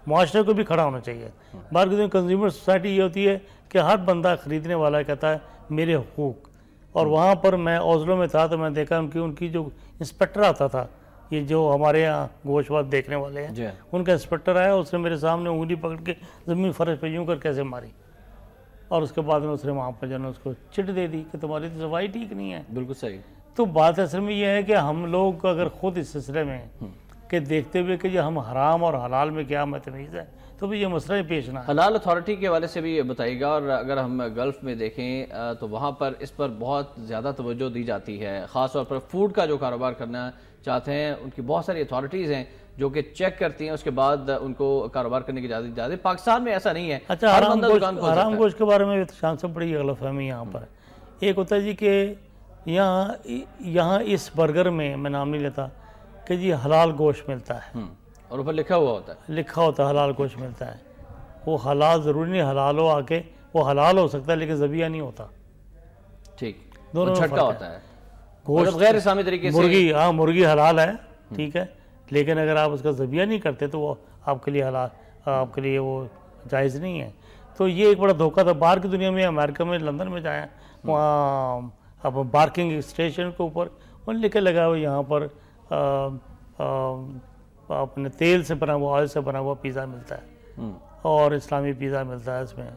माशरे को भी खड़ा होना चाहिए बाहर की दुनिया कंज्यूमर सोसाइटी ये होती है कि हर बंदा ख़रीदने वाला कहता है मेरे हकूक़ और वहाँ पर मैं ओजलों में था तो मैं देखा उनकी उनकी जो इंस्पेक्टर आता था ये जो हमारे यहाँ गोशवाद देखने वाले हैं उनका इंस्पेक्टर आया उसने मेरे सामने उंगली पकड़ के ज़मीन फर्श पे यूं कर कैसे मारी और उसके बाद में उसने वहाँ पर जाना उसको चिट दे दी कि तुम्हारी तो सफाई ठीक नहीं है बिल्कुल सही तो बात असल में यह है कि हम लोग अगर खुद इस सिलसिले में हम्म। कि देखते हुए कि हम हराम और हलाल में क्या मतमीज़ है तो भी ये मसला पेश ना हलाल अथॉरिटी के हवाले से भी ये बताइएगा और अगर हम गल्फ़ में देखें तो वहाँ पर इस पर बहुत ज़्यादा तवज्जो दी जाती है ख़ास तौर पर फूड का जो कारोबार करना है चाहते हैं उनकी बहुत सारी अथॉरिटीज़ हैं जो कि चेक करती हैं उसके बाद उनको कारोबार करने की इजाज़त इजाज़त पाकिस्तान में ऐसा नहीं है अच्छा हराम गोश्त हराम के बारे में तो शान से बड़ी गलतफहमी यहाँ पर एक होता है जी कि यहाँ यहाँ इस बर्गर में मैं नाम नहीं लेता कि जी हलाल गोश्त मिलता है हम्म, और ऊपर लिखा हुआ होता है लिखा होता है हलाल गोश्त मिलता है वो हलाल ज़रूरी नहीं हलाल हो आके वो हलाल हो सकता है लेकिन जबिया नहीं होता ठीक दोनों छटका होता है मतलब गैर इस्लामी तरीके से मुर्गी हाँ मुर्गी हलाल है ठीक है लेकिन अगर आप उसका जबिया नहीं करते तो वो आपके लिए हलाल आपके लिए वो जायज़ नहीं है तो ये एक बड़ा धोखा था बाहर की दुनिया में अमेरिका में लंदन में जाए वहाँ अब बार्किंग स्टेशन के ऊपर उन लिखे लगा हुआ यहाँ पर अपने तेल से बना हुआ ऑयल से बना हुआ पिज़्ज़ा मिलता है हम्म। और इस्लामी पिज़्ज़ा मिलता है इसमें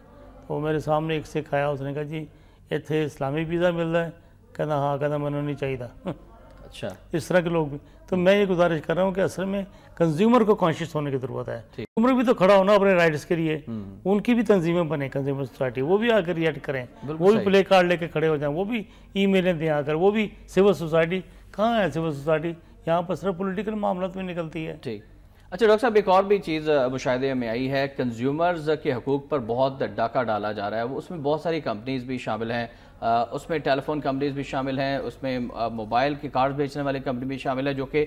तो मेरे सामने एक से खाया उसने कहा जी इतने इस्लामी पिज़्ज़ा मिल रहा है कहना हाँ कहना मैंने नहीं चाहिए हम्म। अच्छा इस तरह के लोग भी तो मैं ये गुजारिश कर रहा हूँ कि असल में कंज्यूमर को कॉन्शियस होने की जरूरत है कंज्यूमर भी तो खड़ा होना अपने राइट्स के लिए हम्म। उनकी भी तंजीमें बने कंज्यूमर सोसाइटी वो भी आकर रिएक्ट करें वो भी प्ले कार्ड लेके खड़े हो जाएं वो भी ई मेलें दें आकर वो भी सिविल सोसाइटी कहाँ है सिविल सोसाइटी यहाँ पर सिर्फ पोलिटिकल मामला में निकलती है ठीक अच्छा डॉक्टर साहब एक और भी चीज़ मुशाहे में आई है कंज्यूमर्स के हकूक पर बहुत डाका डाला जा रहा है उसमें बहुत सारी कंपनीज भी शामिल हैं उसमें टेलीफोन कंपनीज भी शामिल हैं उसमें मोबाइल के कार्ड बेचने वाली कंपनी भी शामिल है जो कि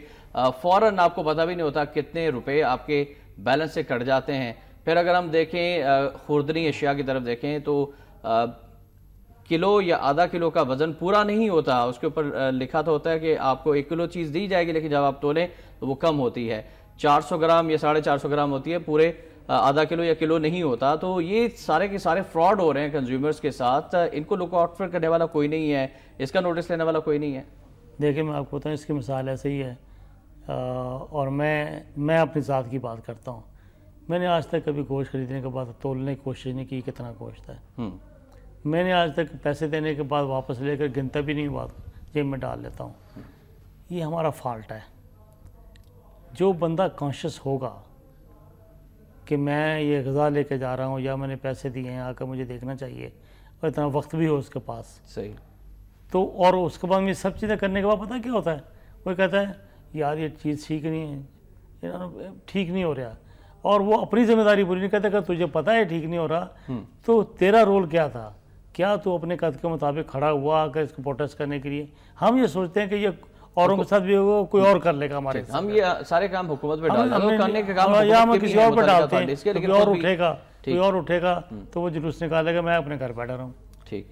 फ़ौर आपको पता भी नहीं होता कितने रुपये आपके बैलेंस से कट जाते हैं फिर अगर हम देखें खुर्दनी एशिया की तरफ देखें तो आ, किलो या आधा किलो का वज़न पूरा नहीं होता उसके ऊपर लिखा तो होता है कि आपको एक किलो चीज़ दी जाएगी लेकिन जब आप तोलें तो वो कम होती है 400 ग्राम या साढ़े चार ग्राम होती है पूरे आधा किलो या किलो नहीं होता तो ये सारे के सारे फ्रॉड हो रहे हैं कंज्यूमर्स के साथ इनको लुकआउट करने वाला कोई नहीं है इसका नोटिस लेने वाला कोई नहीं है देखिए मैं आपको बताऊँ इसकी मिसाल ऐसे ही है आ, और मैं मैं अपने साथ की बात करता हूँ मैंने आज तक कभी गोश्त खरीदने के बाद तोलने की कोशिश नहीं की कितना गोश्त है हम्म। मैंने आज तक पैसे देने के बाद वापस लेकर गिनता भी नहीं बात जेब में डाल लेता हूँ ये हमारा फॉल्ट है जो बंदा कॉन्शियस होगा कि मैं ये गज़ा लेके जा रहा हूँ या मैंने पैसे दिए हैं आकर मुझे देखना चाहिए और इतना वक्त भी हो उसके पास सही तो और उसके बाद में सब चीज़ें करने के बाद पता क्या होता है वो कहता है यार ये चीज़ ठीक नहीं है ठीक नहीं हो रहा और वो अपनी जिम्मेदारी पूरी नहीं कहता अगर तुझे पता है ठीक नहीं हो रहा हम्म। तो तेरा रोल क्या था क्या तू अपने कद के मुताबिक खड़ा हुआ आकर इसको प्रोटेस्ट करने के लिए हम ये सोचते हैं कि ये और उनके साथ भी वो कोई और कर लेगा हमारे हम ये सारे काम हुकूमत पे डाल हम करने के काम हाँ, या हम किसी और पे डालते हैं इसके लिए और उठेगा कोई और उठेगा हम्म। तो वो जुलूस निकालेगा मैं अपने घर बैठा रहा हूँ ठीक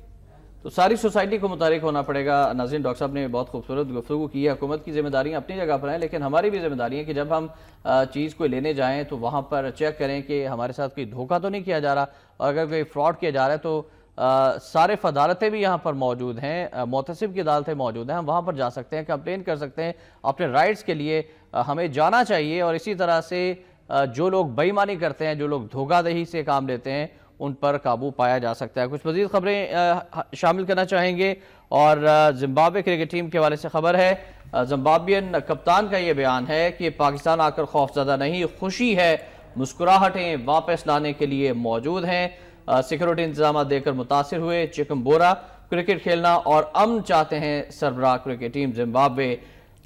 तो सारी सोसाइटी को मुतारिक होना पड़ेगा नाजिन डॉक्टर साहब ने बहुत खूबसूरत गुफ्तु की है हुकूमत की जिम्मेदारियाँ अपनी जगह पर हैं लेकिन हमारी भी जिम्मेदारी है कि जब हम चीज़ को लेने जाएँ तो वहाँ पर चेक करें कि हमारे साथ कोई धोखा तो नहीं किया जा रहा और अगर कोई फ्रॉड किया जा रहा है तो सारे फदारतें भी यहाँ पर मौजूद हैं मोतसिब की अदालतें मौजूद हैं हम वहाँ पर जा सकते हैं कंप्लेन कर सकते हैं अपने राइट्स के लिए आ, हमें जाना चाहिए और इसी तरह से आ, जो लोग बेईमानी करते हैं जो लोग धोखादही से काम लेते हैं उन पर काबू पाया जा सकता है कुछ मजीद खबरें शामिल करना चाहेंगे और जिम्बाब्वे क्रिकेट टीम के हवाले से खबर है जिम्बाबियन कप्तान का ये बयान है कि पाकिस्तान आकर खौफजदा नहीं खुशी है मुस्कुराहटें वापस लाने के लिए मौजूद हैं सिक्योरिटी इंतजाम देकर मुतासर हुए चिकम बोरा क्रिकेट खेलना और अमन चाहते हैं सरबराह क्रिकेट टीम जिम्बाब्वे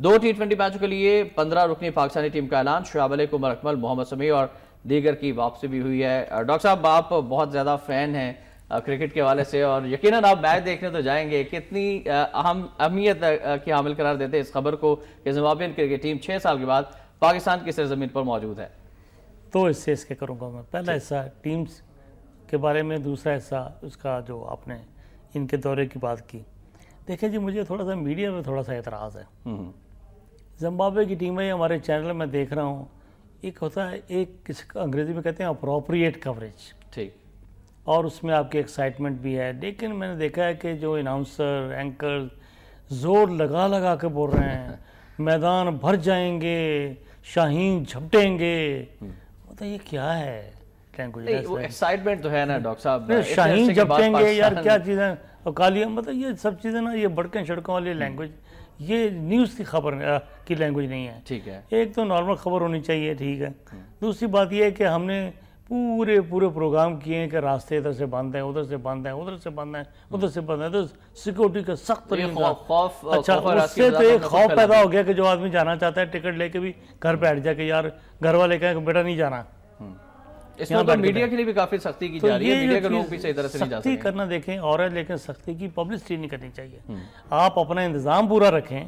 दो टी ट्वेंटी मैचों के लिए पंद्रह रुकनी पाकिस्तानी टीम का ऐलान शुराब अली उमर अकमल मोहम्मद समी और दीगर की वापसी भी हुई है डॉक्टर साहब आप बहुत ज़्यादा फैन हैं क्रिकेट के हवाले से और यकीन आप मैच देखने तो जाएंगे कितनी अहम अहमियत की हामिल करार देते इस खबर को कि जिम्बाब्वियन क्रिकेट टीम छः साल के बाद पाकिस्तान की सरजमीन पर मौजूद है तो इससे इसके करूँगा मैं पहला हिस्सा टीम्स के बारे में दूसरा हिस्सा उसका जो आपने इनके दौरे की बात की देखिए जी मुझे थोड़ा सा मीडिया में थोड़ा सा एतराज़ है हम्म। जम्बाब्वे की टीमें हमारे चैनल में देख रहा हूँ एक होता है एक किस अंग्रेज़ी में कहते हैं अप्रोप्रिएट कवरेज ठीक और उसमें आपकी एक्साइटमेंट भी है लेकिन मैंने देखा है कि जो अनाउंसर एंकर ज़ोर लगा लगा के बोल रहे हैं *laughs* मैदान भर जाएंगे शाहीन झपटेंगे हम्म। मतलब ये क्या है एक्साइटमेंट तो है ना डॉक्टर साहब शाहीन जब कहेंगे यार क्या चीज़ें और मतलब ये सब चीज़ें ना ये भड़कें सड़कों वाली लैंग्वेज ये न्यूज़ की खबर की लैंग्वेज नहीं है ठीक है एक तो नॉर्मल खबर होनी चाहिए ठीक है हम्म। दूसरी बात यह है कि हमने पूरे पूरे प्रोग्राम किए हैं कि रास्ते इधर से बंद हैं उधर से बंद हैं उधर से बंद हैं उधर से बंद हैं तो सिक्योरिटी का सख्त अच्छा उससे तो एक मतलब खौफ पैदा हो गया कि जो आदमी जाना चाहता है टिकट लेके भी घर पे बैठ जाए कि यार घर वाले कहें बेटा नहीं जाना मीडिया के लिए भी काफी सख्ती की तो जा रही है मीडिया के लोग भी सही तरह से नहीं जा सख्ती करना देखें और लेकिन सख्ती की पब्लिसिटी नहीं करनी चाहिए हम्म। आप अपना इंतजाम पूरा रखें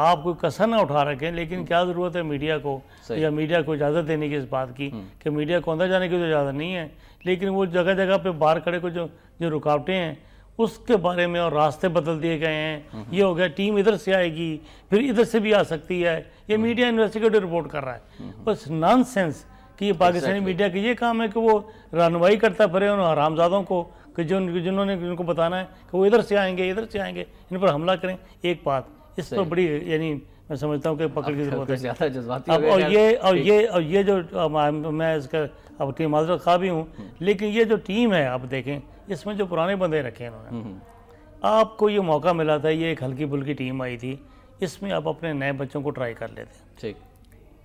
आप कोई कसर ना उठा रखें लेकिन हम्म। क्या जरूरत है मीडिया को या मीडिया को इजाजत देने की इस बात की हम्म। कि मीडिया को अंदर जाने की तो इजाजत नहीं है लेकिन वो जगह जगह पे बाहर खड़े को जो जो रुकावटें हैं उसके बारे में और रास्ते बदल दिए गए हैं ये हो गया टीम इधर से आएगी फिर इधर से भी आ सकती है ये मीडिया इन्वेस्टिगेटिव रिपोर्ट कर रहा है बस नॉन सेंस कि ये पाकिस्तानी exactly. मीडिया का ये काम है कि वो रहनमाई करता फिर उन हरामजादों को कि जिन जिन्होंने उनको बताना है कि वो इधर से आएंगे इधर से आएंगे इन पर हमला करें एक बात इस पर बड़ी यानी मैं समझता हूँ कि पकड़ की जरूरत है अब और ये और ये और ये जो मैं इसका अब टीम माजरत खा भी हूँ लेकिन ये जो टीम है आप देखें इसमें जो पुराने बंदे रखे हैं इन्होंने हम्म। आपको ये मौका मिला था ये एक हल्की फुल्की टीम आई थी इसमें आप अपने नए बच्चों को ट्राई कर लेते ठीक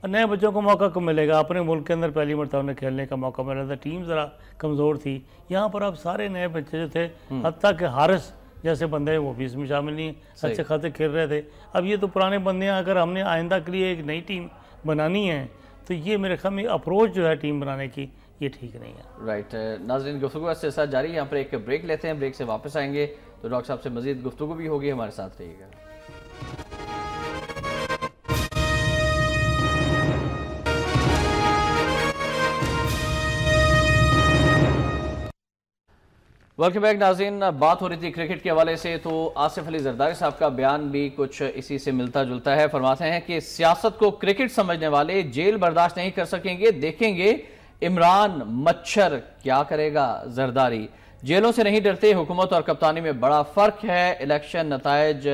नए बच्चों को मौका कब मिलेगा अपने मुल्क के अंदर पहली मरतबा उन्हें खेलने का मौका मिला था टीम ज़रा कमज़ोर थी यहाँ पर अब सारे नए बच्चे जो थे हम्म। हती के हारस जैसे बंदे वो भी इसमें शामिल नहीं है अच्छे खाते खेल रहे थे अब ये तो पुराने बंदे हैं अगर हमने आइंदा के लिए एक नई टीम बनानी है तो ये मेरे ख्याल में अप्रोच जो है टीम बनाने की ये ठीक नहीं है राइट uh, नाजरीन गुफ्तु से साथ जारी यहाँ पर एक ब्रेक लेते हैं ब्रेक से वापस आएंगे तो डॉक्टर साहब से मजीद गुफ्तु भी होगी हमारे साथ रहिएगा वेलकम बैक नाजीन बात हो रही थी क्रिकेट के हवाले से तो आसिफ अली जरदारी साहब का बयान भी कुछ इसी से मिलता जुलता है फरमाते हैं कि सियासत को क्रिकेट समझने वाले जेल बर्दाश्त नहीं कर सकेंगे देखेंगे इमरान मच्छर क्या करेगा जरदारी जेलों से नहीं डरते हुकूमत और कप्तानी में बड़ा फर्क है इलेक्शन नतज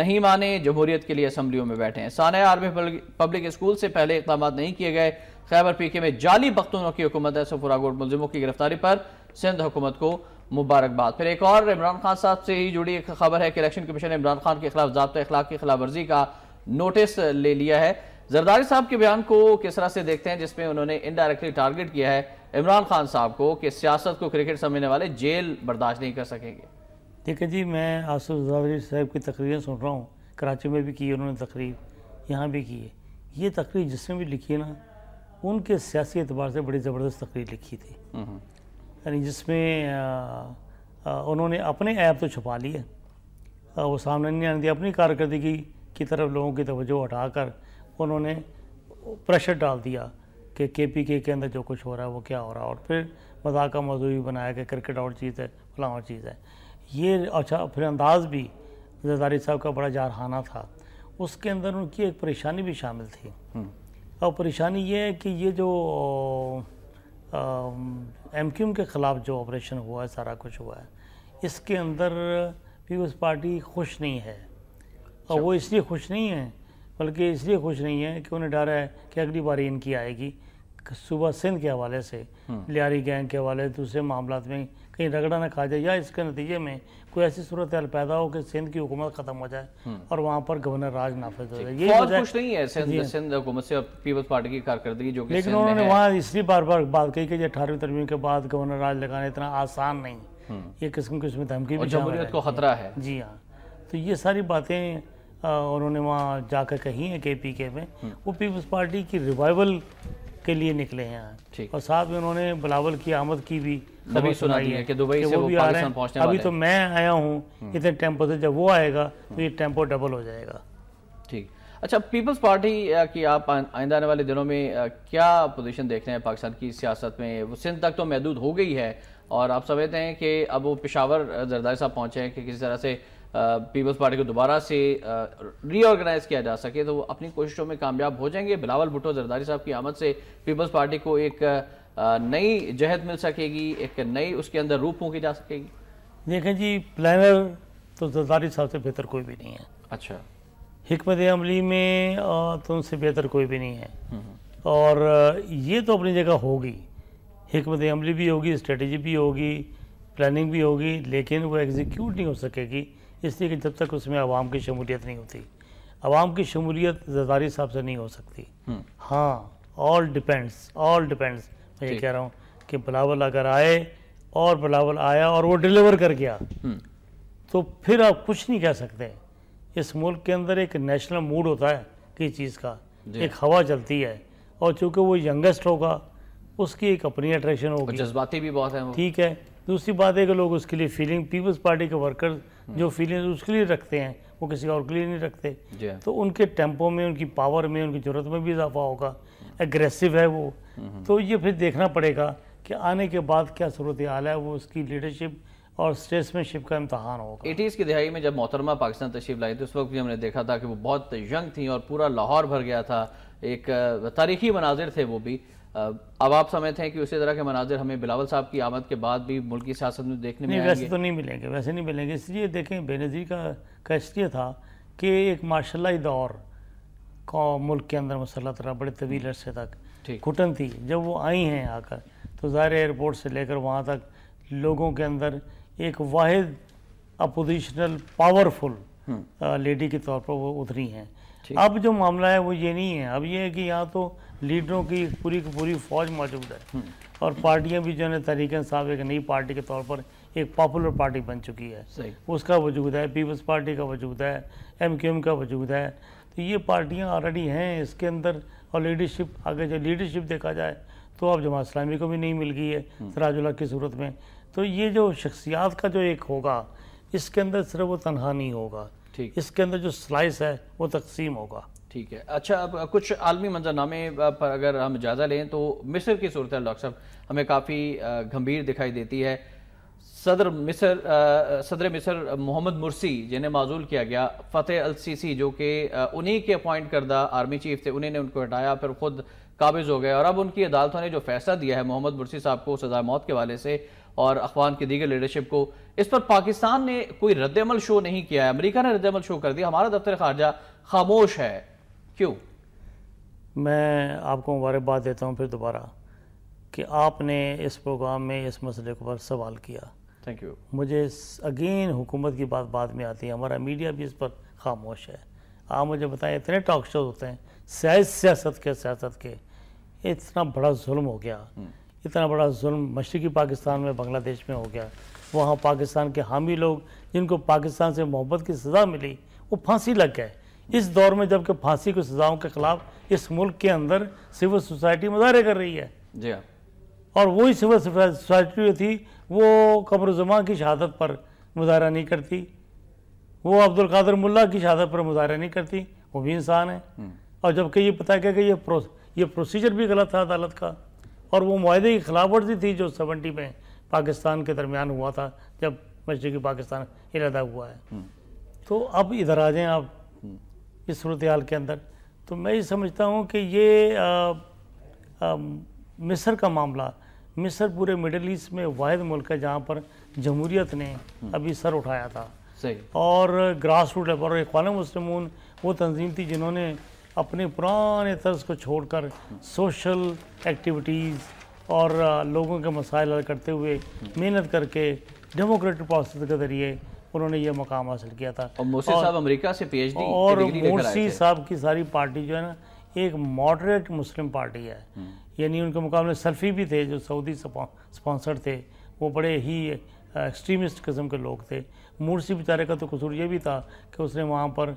नहीं माने जमहूरियत के लिए असम्बलियों में बैठे हैं साना आर्मी पब्लिक स्कूल से पहले इकदाम नहीं किए गए खैबर पीके में जाली पख्तूनों की हुकूमत है सफुरा गोड मुलजिमों की गिरफ्तारी पर सिंध हुकूमत को मुबारकबाद फिर एक और इमरान खान साहब से ही जुड़ी एक खबर है कि इलेक्शन कमीशन ने इमरान खान के खिलाफ जब्त अखलाक की खिलाफ वर्जी का नोटिस ले लिया है जरदारी साहब के बयान को किस तरह से देखते हैं जिसमें उन्होंने इनडायरेक्टली टारगेट किया है इमरान खान साहब को कि सियासत को क्रिकेट समझने वाले जेल बर्दाश्त नहीं कर सकेंगे देखिए जी मैं आसफ जरदारी साहब की तकरीरें सुन रहा हूँ कराची में भी की उन्होंने तकरीर यहाँ भी की है ये तकरीर जिसने भी लिखी है ना उनके सियासी एतबार से बड़ी ज़बरदस्त तकरीर लिखी थी हम्म, हम्म। यानी जिसमें उन्होंने अपने ऐप तो छुपा लिए वो सामने नहीं आने दिया अपनी कारकर्दगी की तरफ लोगों की तवज्जो हटाकर उन्होंने प्रेशर डाल दिया कि के पी के के अंदर जो कुछ हो रहा है वो क्या हो रहा है और फिर मजाक का मौजू भी बनाया कि क्रिकेट और चीज़ है फलां और चीज़ है ये अच्छा फिर अंदाज भी जदारी साहब का बड़ा जारहाना था उसके अंदर उनकी एक परेशानी भी शामिल थी और हम्म। परेशानी ये है कि ये जो एम के ख़िलाफ़ जो ऑपरेशन हुआ है सारा कुछ हुआ है इसके अंदर पीपल्स पार्टी खुश नहीं है और अच्छा। वो इसलिए खुश नहीं है बल्कि इसलिए खुश नहीं है कि उन्हें डर है कि अगली बारी इनकी आएगी सुबह सिंध के हवाले से हम्म। लियारी गैंग के हवाले दूसरे मामला में कहीं रगड़ा ना खा जाए या इसके नतीजे में कोई ऐसी सूरत हाल पैदा हो कि सिंध की हुकूमत खत्म हो जाए हम्म। और वहाँ पर गवर्नर राज नाफिज हो जाए ये कुछ नहीं है सिंध सिंध हुकूमत से पीपल्स पार्टी की कारकर्दगी जो लेकिन उन्होंने वहाँ इसलिए बार बार बात कही कि अठारहवीं तरवीं के बाद गवर्नर राज लगाना इतना आसान नहीं हम्म। ये किस्म किस्म धमकी भी जमहूरियत को खतरा है जी हाँ तो ये सारी बातें उन्होंने वहाँ जाकर कही हैं के पी के में हम्म। वो पीपल्स पार्टी की रिवाइवल के लिए निकले हैं और साथ में उन्होंने बलावल की आमद की भी सभी सुना दी है कि दुबई से वो भी पहुंचने वाले तो हैं अभी तो मैं आया हूं हम्म। इतने टेम्पो से जब वो आएगा तो ये टेम्पो डबल हो जाएगा ठीक अच्छा पीपल्स पार्टी की आप आइंदा आने वाले दिनों में क्या पोजीशन देख रहे हैं पाकिस्तान की सियासत में वो सिंध तक तो महदूद हो गई है और आप समझते हैं कि अब वो पेशावर जरदारी साहब पहुंचे हैं कि किसी तरह से पीपल्स पार्टी को दोबारा से रीऑर्गेनाइज किया जा सके तो वो अपनी कोशिशों में कामयाब हो जाएंगे बिलावल भुट्टो जरदारी साहब की आमद से पीपल्स पार्टी को एक नई जहद मिल सकेगी एक नई उसके अंदर रूप होगी जा सकेगी देखें जी प्लानर तो जरदारी साहब से बेहतर कोई भी नहीं है अच्छा हमत अमली में तो उनसे बेहतर कोई भी नहीं है हम्म, हम्म। और ये तो अपनी जगह होगी हमत अमली भी होगी स्ट्रेटजी भी होगी प्लानिंग भी होगी लेकिन वो एग्जीक्यूट नहीं हो सकेगी इसलिए कि जब तक उसमें आवाम की शमूलियत नहीं होती आवाम की शमूलियत जरदारी साहब से नहीं हो सकती हम्म। हाँ ऑल डिपेंड्स ऑल डिपेंड्स मैं ये कह रहा हूँ कि बिलावल अगर आए और बिलावल आया और वो डिलीवर कर गया हम्म। तो फिर आप कुछ नहीं कह सकते इस मुल्क के अंदर एक नेशनल मूड होता है किसी चीज़ का एक हवा चलती है और चूंकि वो यंगेस्ट होगा उसकी एक अपनी अट्रैक्शन होगी जज्बाती भी बहुत है ठीक है दूसरी बात है कि लोग उसके लिए फीलिंग पीपल्स पार्टी के वर्कर्स हम्म। जो फीलिंग उसके लिए रखते हैं वो किसी और के लिए नहीं रखते तो उनके टेम्पो में उनकी पावर में उनकी ज़रूरत में भी इजाफा होगा एग्रेसिव है वो हम्म। तो ये फिर देखना पड़ेगा कि आने के बाद क्या सूरत हाल है वो उसकी लीडरशिप और स्टेट्समैनशिप का इम्तहान होगा एटीज़ की दिहाई में जब मोहतरमा पाकिस्तान तशीफ लाई थी उस वक्त भी हमने देखा था कि वो बहुत यंग थी और पूरा लाहौर भर गया था एक तारीखी मनाजिर थे वो भी अब आप समझते हैं कि उसी तरह के मनाजिर हमें बिलावल साहब की आमद के बाद भी मुल्क की सियासत में देखने में वैसे तो नहीं मिलेंगे वैसे नहीं मिलेंगे इसलिए देखें बेनजीर का कैसरिया था कि एक माशाला दौर मुल्क के अंदर मुसलत रहा बड़े तवील अरसे तक घुटन थी जब वो आई हैं आकर तो ज़ाहिर एयरपोर्ट से लेकर वहाँ तक लोगों के अंदर एक वाद अपोजिशनल पावरफुल हम्म। लेडी के तौर पर वो उतरी हैं अब जो मामला है वो ये नहीं है अब ये है कि यहाँ तो लीडरों की पूरी की पूरी फौज मौजूद है हम्म। और पार्टियाँ भी जो है तहरीक साहब एक नई पार्टी के तौर पर एक पॉपुलर पार्टी बन चुकी है उसका वजूद है पीपल्स पार्टी का वजूद है एम क्यू एम का वजूद है तो ये पार्टियाँ ऑलरेडी हैं इसके अंदर और लीडरशिप आगे जब लीडरशिप देखा जाए तो अब जमात इस्लामी को भी नहीं मिल गई है हम्म। सराजुल्ला की सूरत में तो ये जो शख्सियात का जो एक होगा इसके अंदर सिर्फ वो तनहा नहीं होगा ठीक इसके अंदर जो स्लाइस है वो तकसीम होगा ठीक है अच्छा अब कुछ आलमी मंजरनामे पर अगर हम जायज़ा लें तो मिस्र की सूरत डॉक्टर साहब हमें काफ़ी गंभीर दिखाई देती है सदर मिसर सदर मिसर मोहम्मद मुरसी जिन्हें माजूल किया गया फ़तेह अल सीसी जो कि उन्हीं के अपॉइंट करदा आर्मी चीफ थे उन्हीं ने उनको हटाया फिर खुद काबिज हो गए और अब उनकी अदालतों ने जो फैसला दिया है मोहम्मद मुरसी साहब को सजा मौत के वाले से और अफवान की दीगर लीडरशिप को इस पर पाकिस्तान ने कोई रद्दमल शो नहीं किया है अमरीका ने रद्दमल शो कर दिया हमारा दफ्तर खारजा खामोश है क्यों मैं आपको मुबारकबाद देता हूँ फिर दोबारा कि आपने इस प्रोग्राम में इस मसले पर सवाल किया थैंक यू मुझे अगेन हुकूमत की बात बाद में आती है हमारा मीडिया भी इस पर खामोश है आप मुझे बताएं इतने टॉक शो होते हैं सियासत सियासत के सियासत के इतना बड़ा जुल्म हो गया हम्म। इतना बड़ा जुल्म मशरक़ी पाकिस्तान में बांग्लादेश में हो गया वहाँ पाकिस्तान के हामी लोग जिनको पाकिस्तान से मोहब्बत की सज़ा मिली वो फांसी लग गए इस दौर में जबकि फांसी की सज़ाओं के ख़िलाफ़ इस मुल्क के अंदर सिविल सोसाइटी मुजाहरे कर रही है जी हाँ और वही सिविल सोसाइटी जो थी वो जुमा की शहादत पर मुजाहरा नहीं करती वो अब्दुल कादर मुल्ला की शहादत पर मुजाहरा नहीं करती वो भी इंसान है हम्म। और जबकि ये पता क्या कि ये प्रो, ये प्रोसीजर भी गलत था अदालत का और वो माहे की खिलाफ वर्जी थी जो सेवेंटी में पाकिस्तान के दरमियान हुआ था जब मशरक़ी पाकिस्तान इलादा हुआ है हम्म। तो अब इधर आ जाएँ आप हम्म। इस सूरत हाल के अंदर तो मैं ये समझता हूँ कि ये आ, आ, मिस्र का मामला मिस्र पूरे मिडल ईस्ट में वाद मुल्क है जहाँ पर जमहूरीत ने हम्म। अभी सर उठाया था और ग्रास रूट लेवल और इकवान मुस्लिम वो तंजीम थी जिन्होंने अपने पुराने तर्ज को छोड़कर सोशल एक्टिविटीज़ और लोगों के मसाइल हल करते हुए हम्म। मेहनत करके डेमोक्रेटिक प्रोसेस के ज़रिए उन्होंने यह मकाम हासिल किया था और साहब अमेरिका से पीएचडी और मोर्सी साहब की सारी पार्टी जो है ना एक मॉडरेट मुस्लिम पार्टी है हम्म। यानी उनके मुकाबले सल्फ़ी भी थे जो सऊदी स्पॉन्सर थे वो बड़े ही एक्सट्रीमिस्ट किस्म के लोग थे मूर्सी बेचारे का तो कसूर ये भी था कि उसने वहाँ पर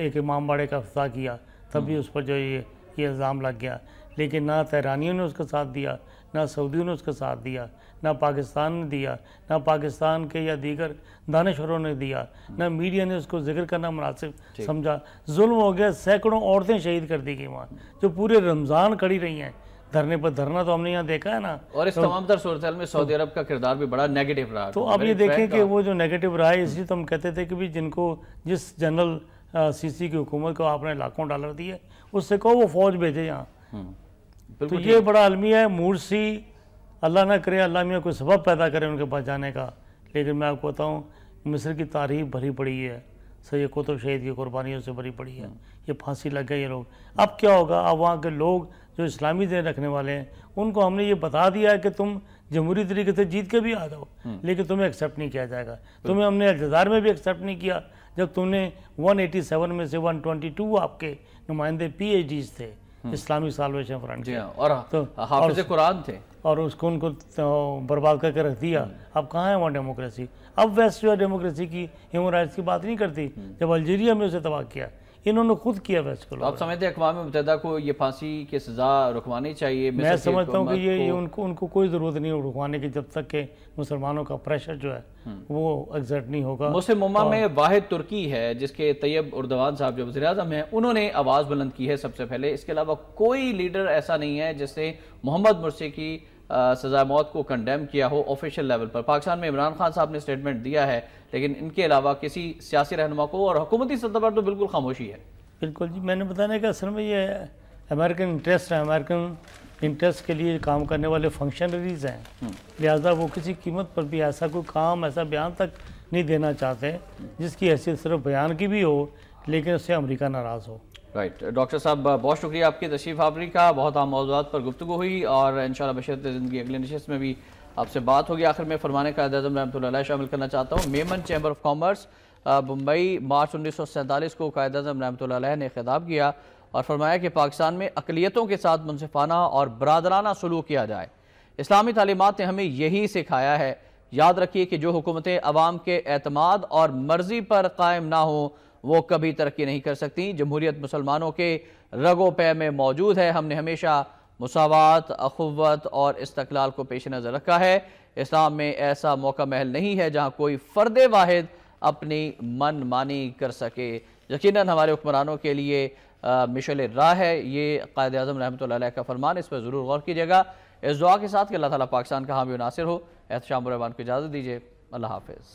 एक इमाम बाड़े का अफ्ताह किया तब भी हम्म। उस पर जो ये ये इल्ज़ाम लग गया लेकिन ना तहरानियों ने उसका साथ दिया ना सऊदियों ने उसका साथ दिया ना पाकिस्तान ने दिया ना पाकिस्तान के या दीगर दानश्वरों ने दिया ना हम्म। मीडिया ने उसको जिक्र करना मुनासिब समझा जुल्म हो गया सैकड़ों औरतें शहीद कर दी गई वहाँ जो पूरे रमज़ान खड़ी रही हैं धरने पर धरना तो हमने यहाँ देखा है ना और इस तो, तमाम सूरत में सऊदी अरब का किरदार भी बड़ा नेगेटिव रहा तो अब ये देखें कि वो जो नेगेटिव रहा है इसलिए तो हम कहते थे कि भी जिनको जिस जनरल सीसी की हुकूमत को आपने लाखों डॉलर दिए उससे कहो वो फौज भेजे यहाँ हम्म। तो ये बड़ा आलमी है मूर्सी अल्लाह ना करे अल्लाह में कोई सबब पैदा करे उनके पास जाने का लेकिन मैं आपको बताऊँ मिस्र की तारीफ भरी पड़ी है सैद कुतुब शहीद की कुर्बानियों से भरी पड़ी है हम्म। ये फांसी लग गई ये लोग अब क्या होगा अब वहाँ के लोग जो इस्लामी दिन रखने वाले हैं उनको हमने ये बता दिया है कि तुम जमहूरी तरीके से जीत के भी आ जाओ हम्म। लेकिन तुम्हें एक्सेप्ट नहीं किया जाएगा तो- तुम्हें हमने अल्जार में भी एक्सेप्ट नहीं किया जब तुमने 187 में से 122 आपके नुमाइंदे पी थे इस्लामिक सालवेशन फ्रंट के हाँ, और तो हाफिज कुरान थे और उसको उनको तो बर्बाद करके रख दिया हम्म। अब कहाँ है वहाँ डेमोक्रेसी अब वेस्ट जो है डेमोक्रेसी की ह्यूमन राइट्स की बात नहीं करती हम्म। जब अल्जीरिया में उसे तबाह किया इन्होंने खुद किया वैसे तो आप समझते हैं अकवा मुतहदा को ये फांसी की सज़ा रुकवानी चाहिए मैं समझता हूँ कि ये, ये उनको उनको कोई ज़रूरत नहीं रुकवाने की जब तक के मुसलमानों का प्रेशर जो है हम्म। वो एग्जर्ट नहीं होगा मुस्लिम उमा में वाहिद तुर्की है जिसके तैयब उर्दवान साहब जो वजी अजम है उन्होंने आवाज़ बुलंद की है सबसे पहले इसके अलावा कोई लीडर ऐसा नहीं है जिसने मोहम्मद मुर्सी की सज़ा मौत को कंडेम किया हो ऑफिशियल लेवल पर पाकिस्तान में इमरान खान साहब ने स्टेटमेंट दिया है लेकिन इनके अलावा किसी सियासी रहनुमा को और हुकूमती सतह पर तो बिल्कुल खामोशी है बिल्कुल जी मैंने बताया कि असल में ये अमेरिकन इंटरेस्ट है अमेरिकन इंटरेस्ट के लिए काम करने वाले फंक्शनरीज हैं हम्म। लिहाजा वो किसी कीमत पर भी ऐसा कोई काम ऐसा बयान तक नहीं देना चाहते जिसकी हैसियत सिर्फ बयान की भी हो लेकिन उससे अमरीका नाराज़ हो राइट डॉक्टर uh, साहब uh, बहुत शुक्रिया आपकी तशीफ आवरी का बहुत आम मौजूद पर गुफ्तु हुई और इन शशरत ज़िंदगी अगले नशस्त में भी आपसे बात होगी आखिर में फरमाने का अदम रहमत शामिल करना चाहता हूँ Memon chamber of commerce Mumbai uh, मार्च उन्नीस सौ सैंतालीस को कायद अजम रहमत ने खिताब किया और फरमाया कि पाकिस्तान में अकलीतों के साथ मुनफाना और बरदराना सलूक किया जाए इस्लामी तलीमत ने हमें यही सिखाया है याद रखिए कि जो हुकूमतें आवाम के अतमाद और मर्जी पर कायम ना हों वो कभी तरक्की नहीं कर सकती जमहूरियत मुसलमानों के रगो पे में मौजूद है हमने हमेशा मसावत अखवत और इस्तलाल को पेश नज़र रखा है इस्लाम में ऐसा मौका महल नहीं है जहाँ कोई फ़र्द वाहिद अपनी मन मानी कर सके यकीन हमारे हुक्मरानों के लिए मिशल राह है ये कायद अजम रहमत का फरमान इस पर ज़रूर गौर कीजिएगा इस दुआ के साथ कि अल्लाह ताली पाकिस्तान का हामी नासिर हो शाम रहमान को इजाज़त दीजिए अल्लाह हाफिज़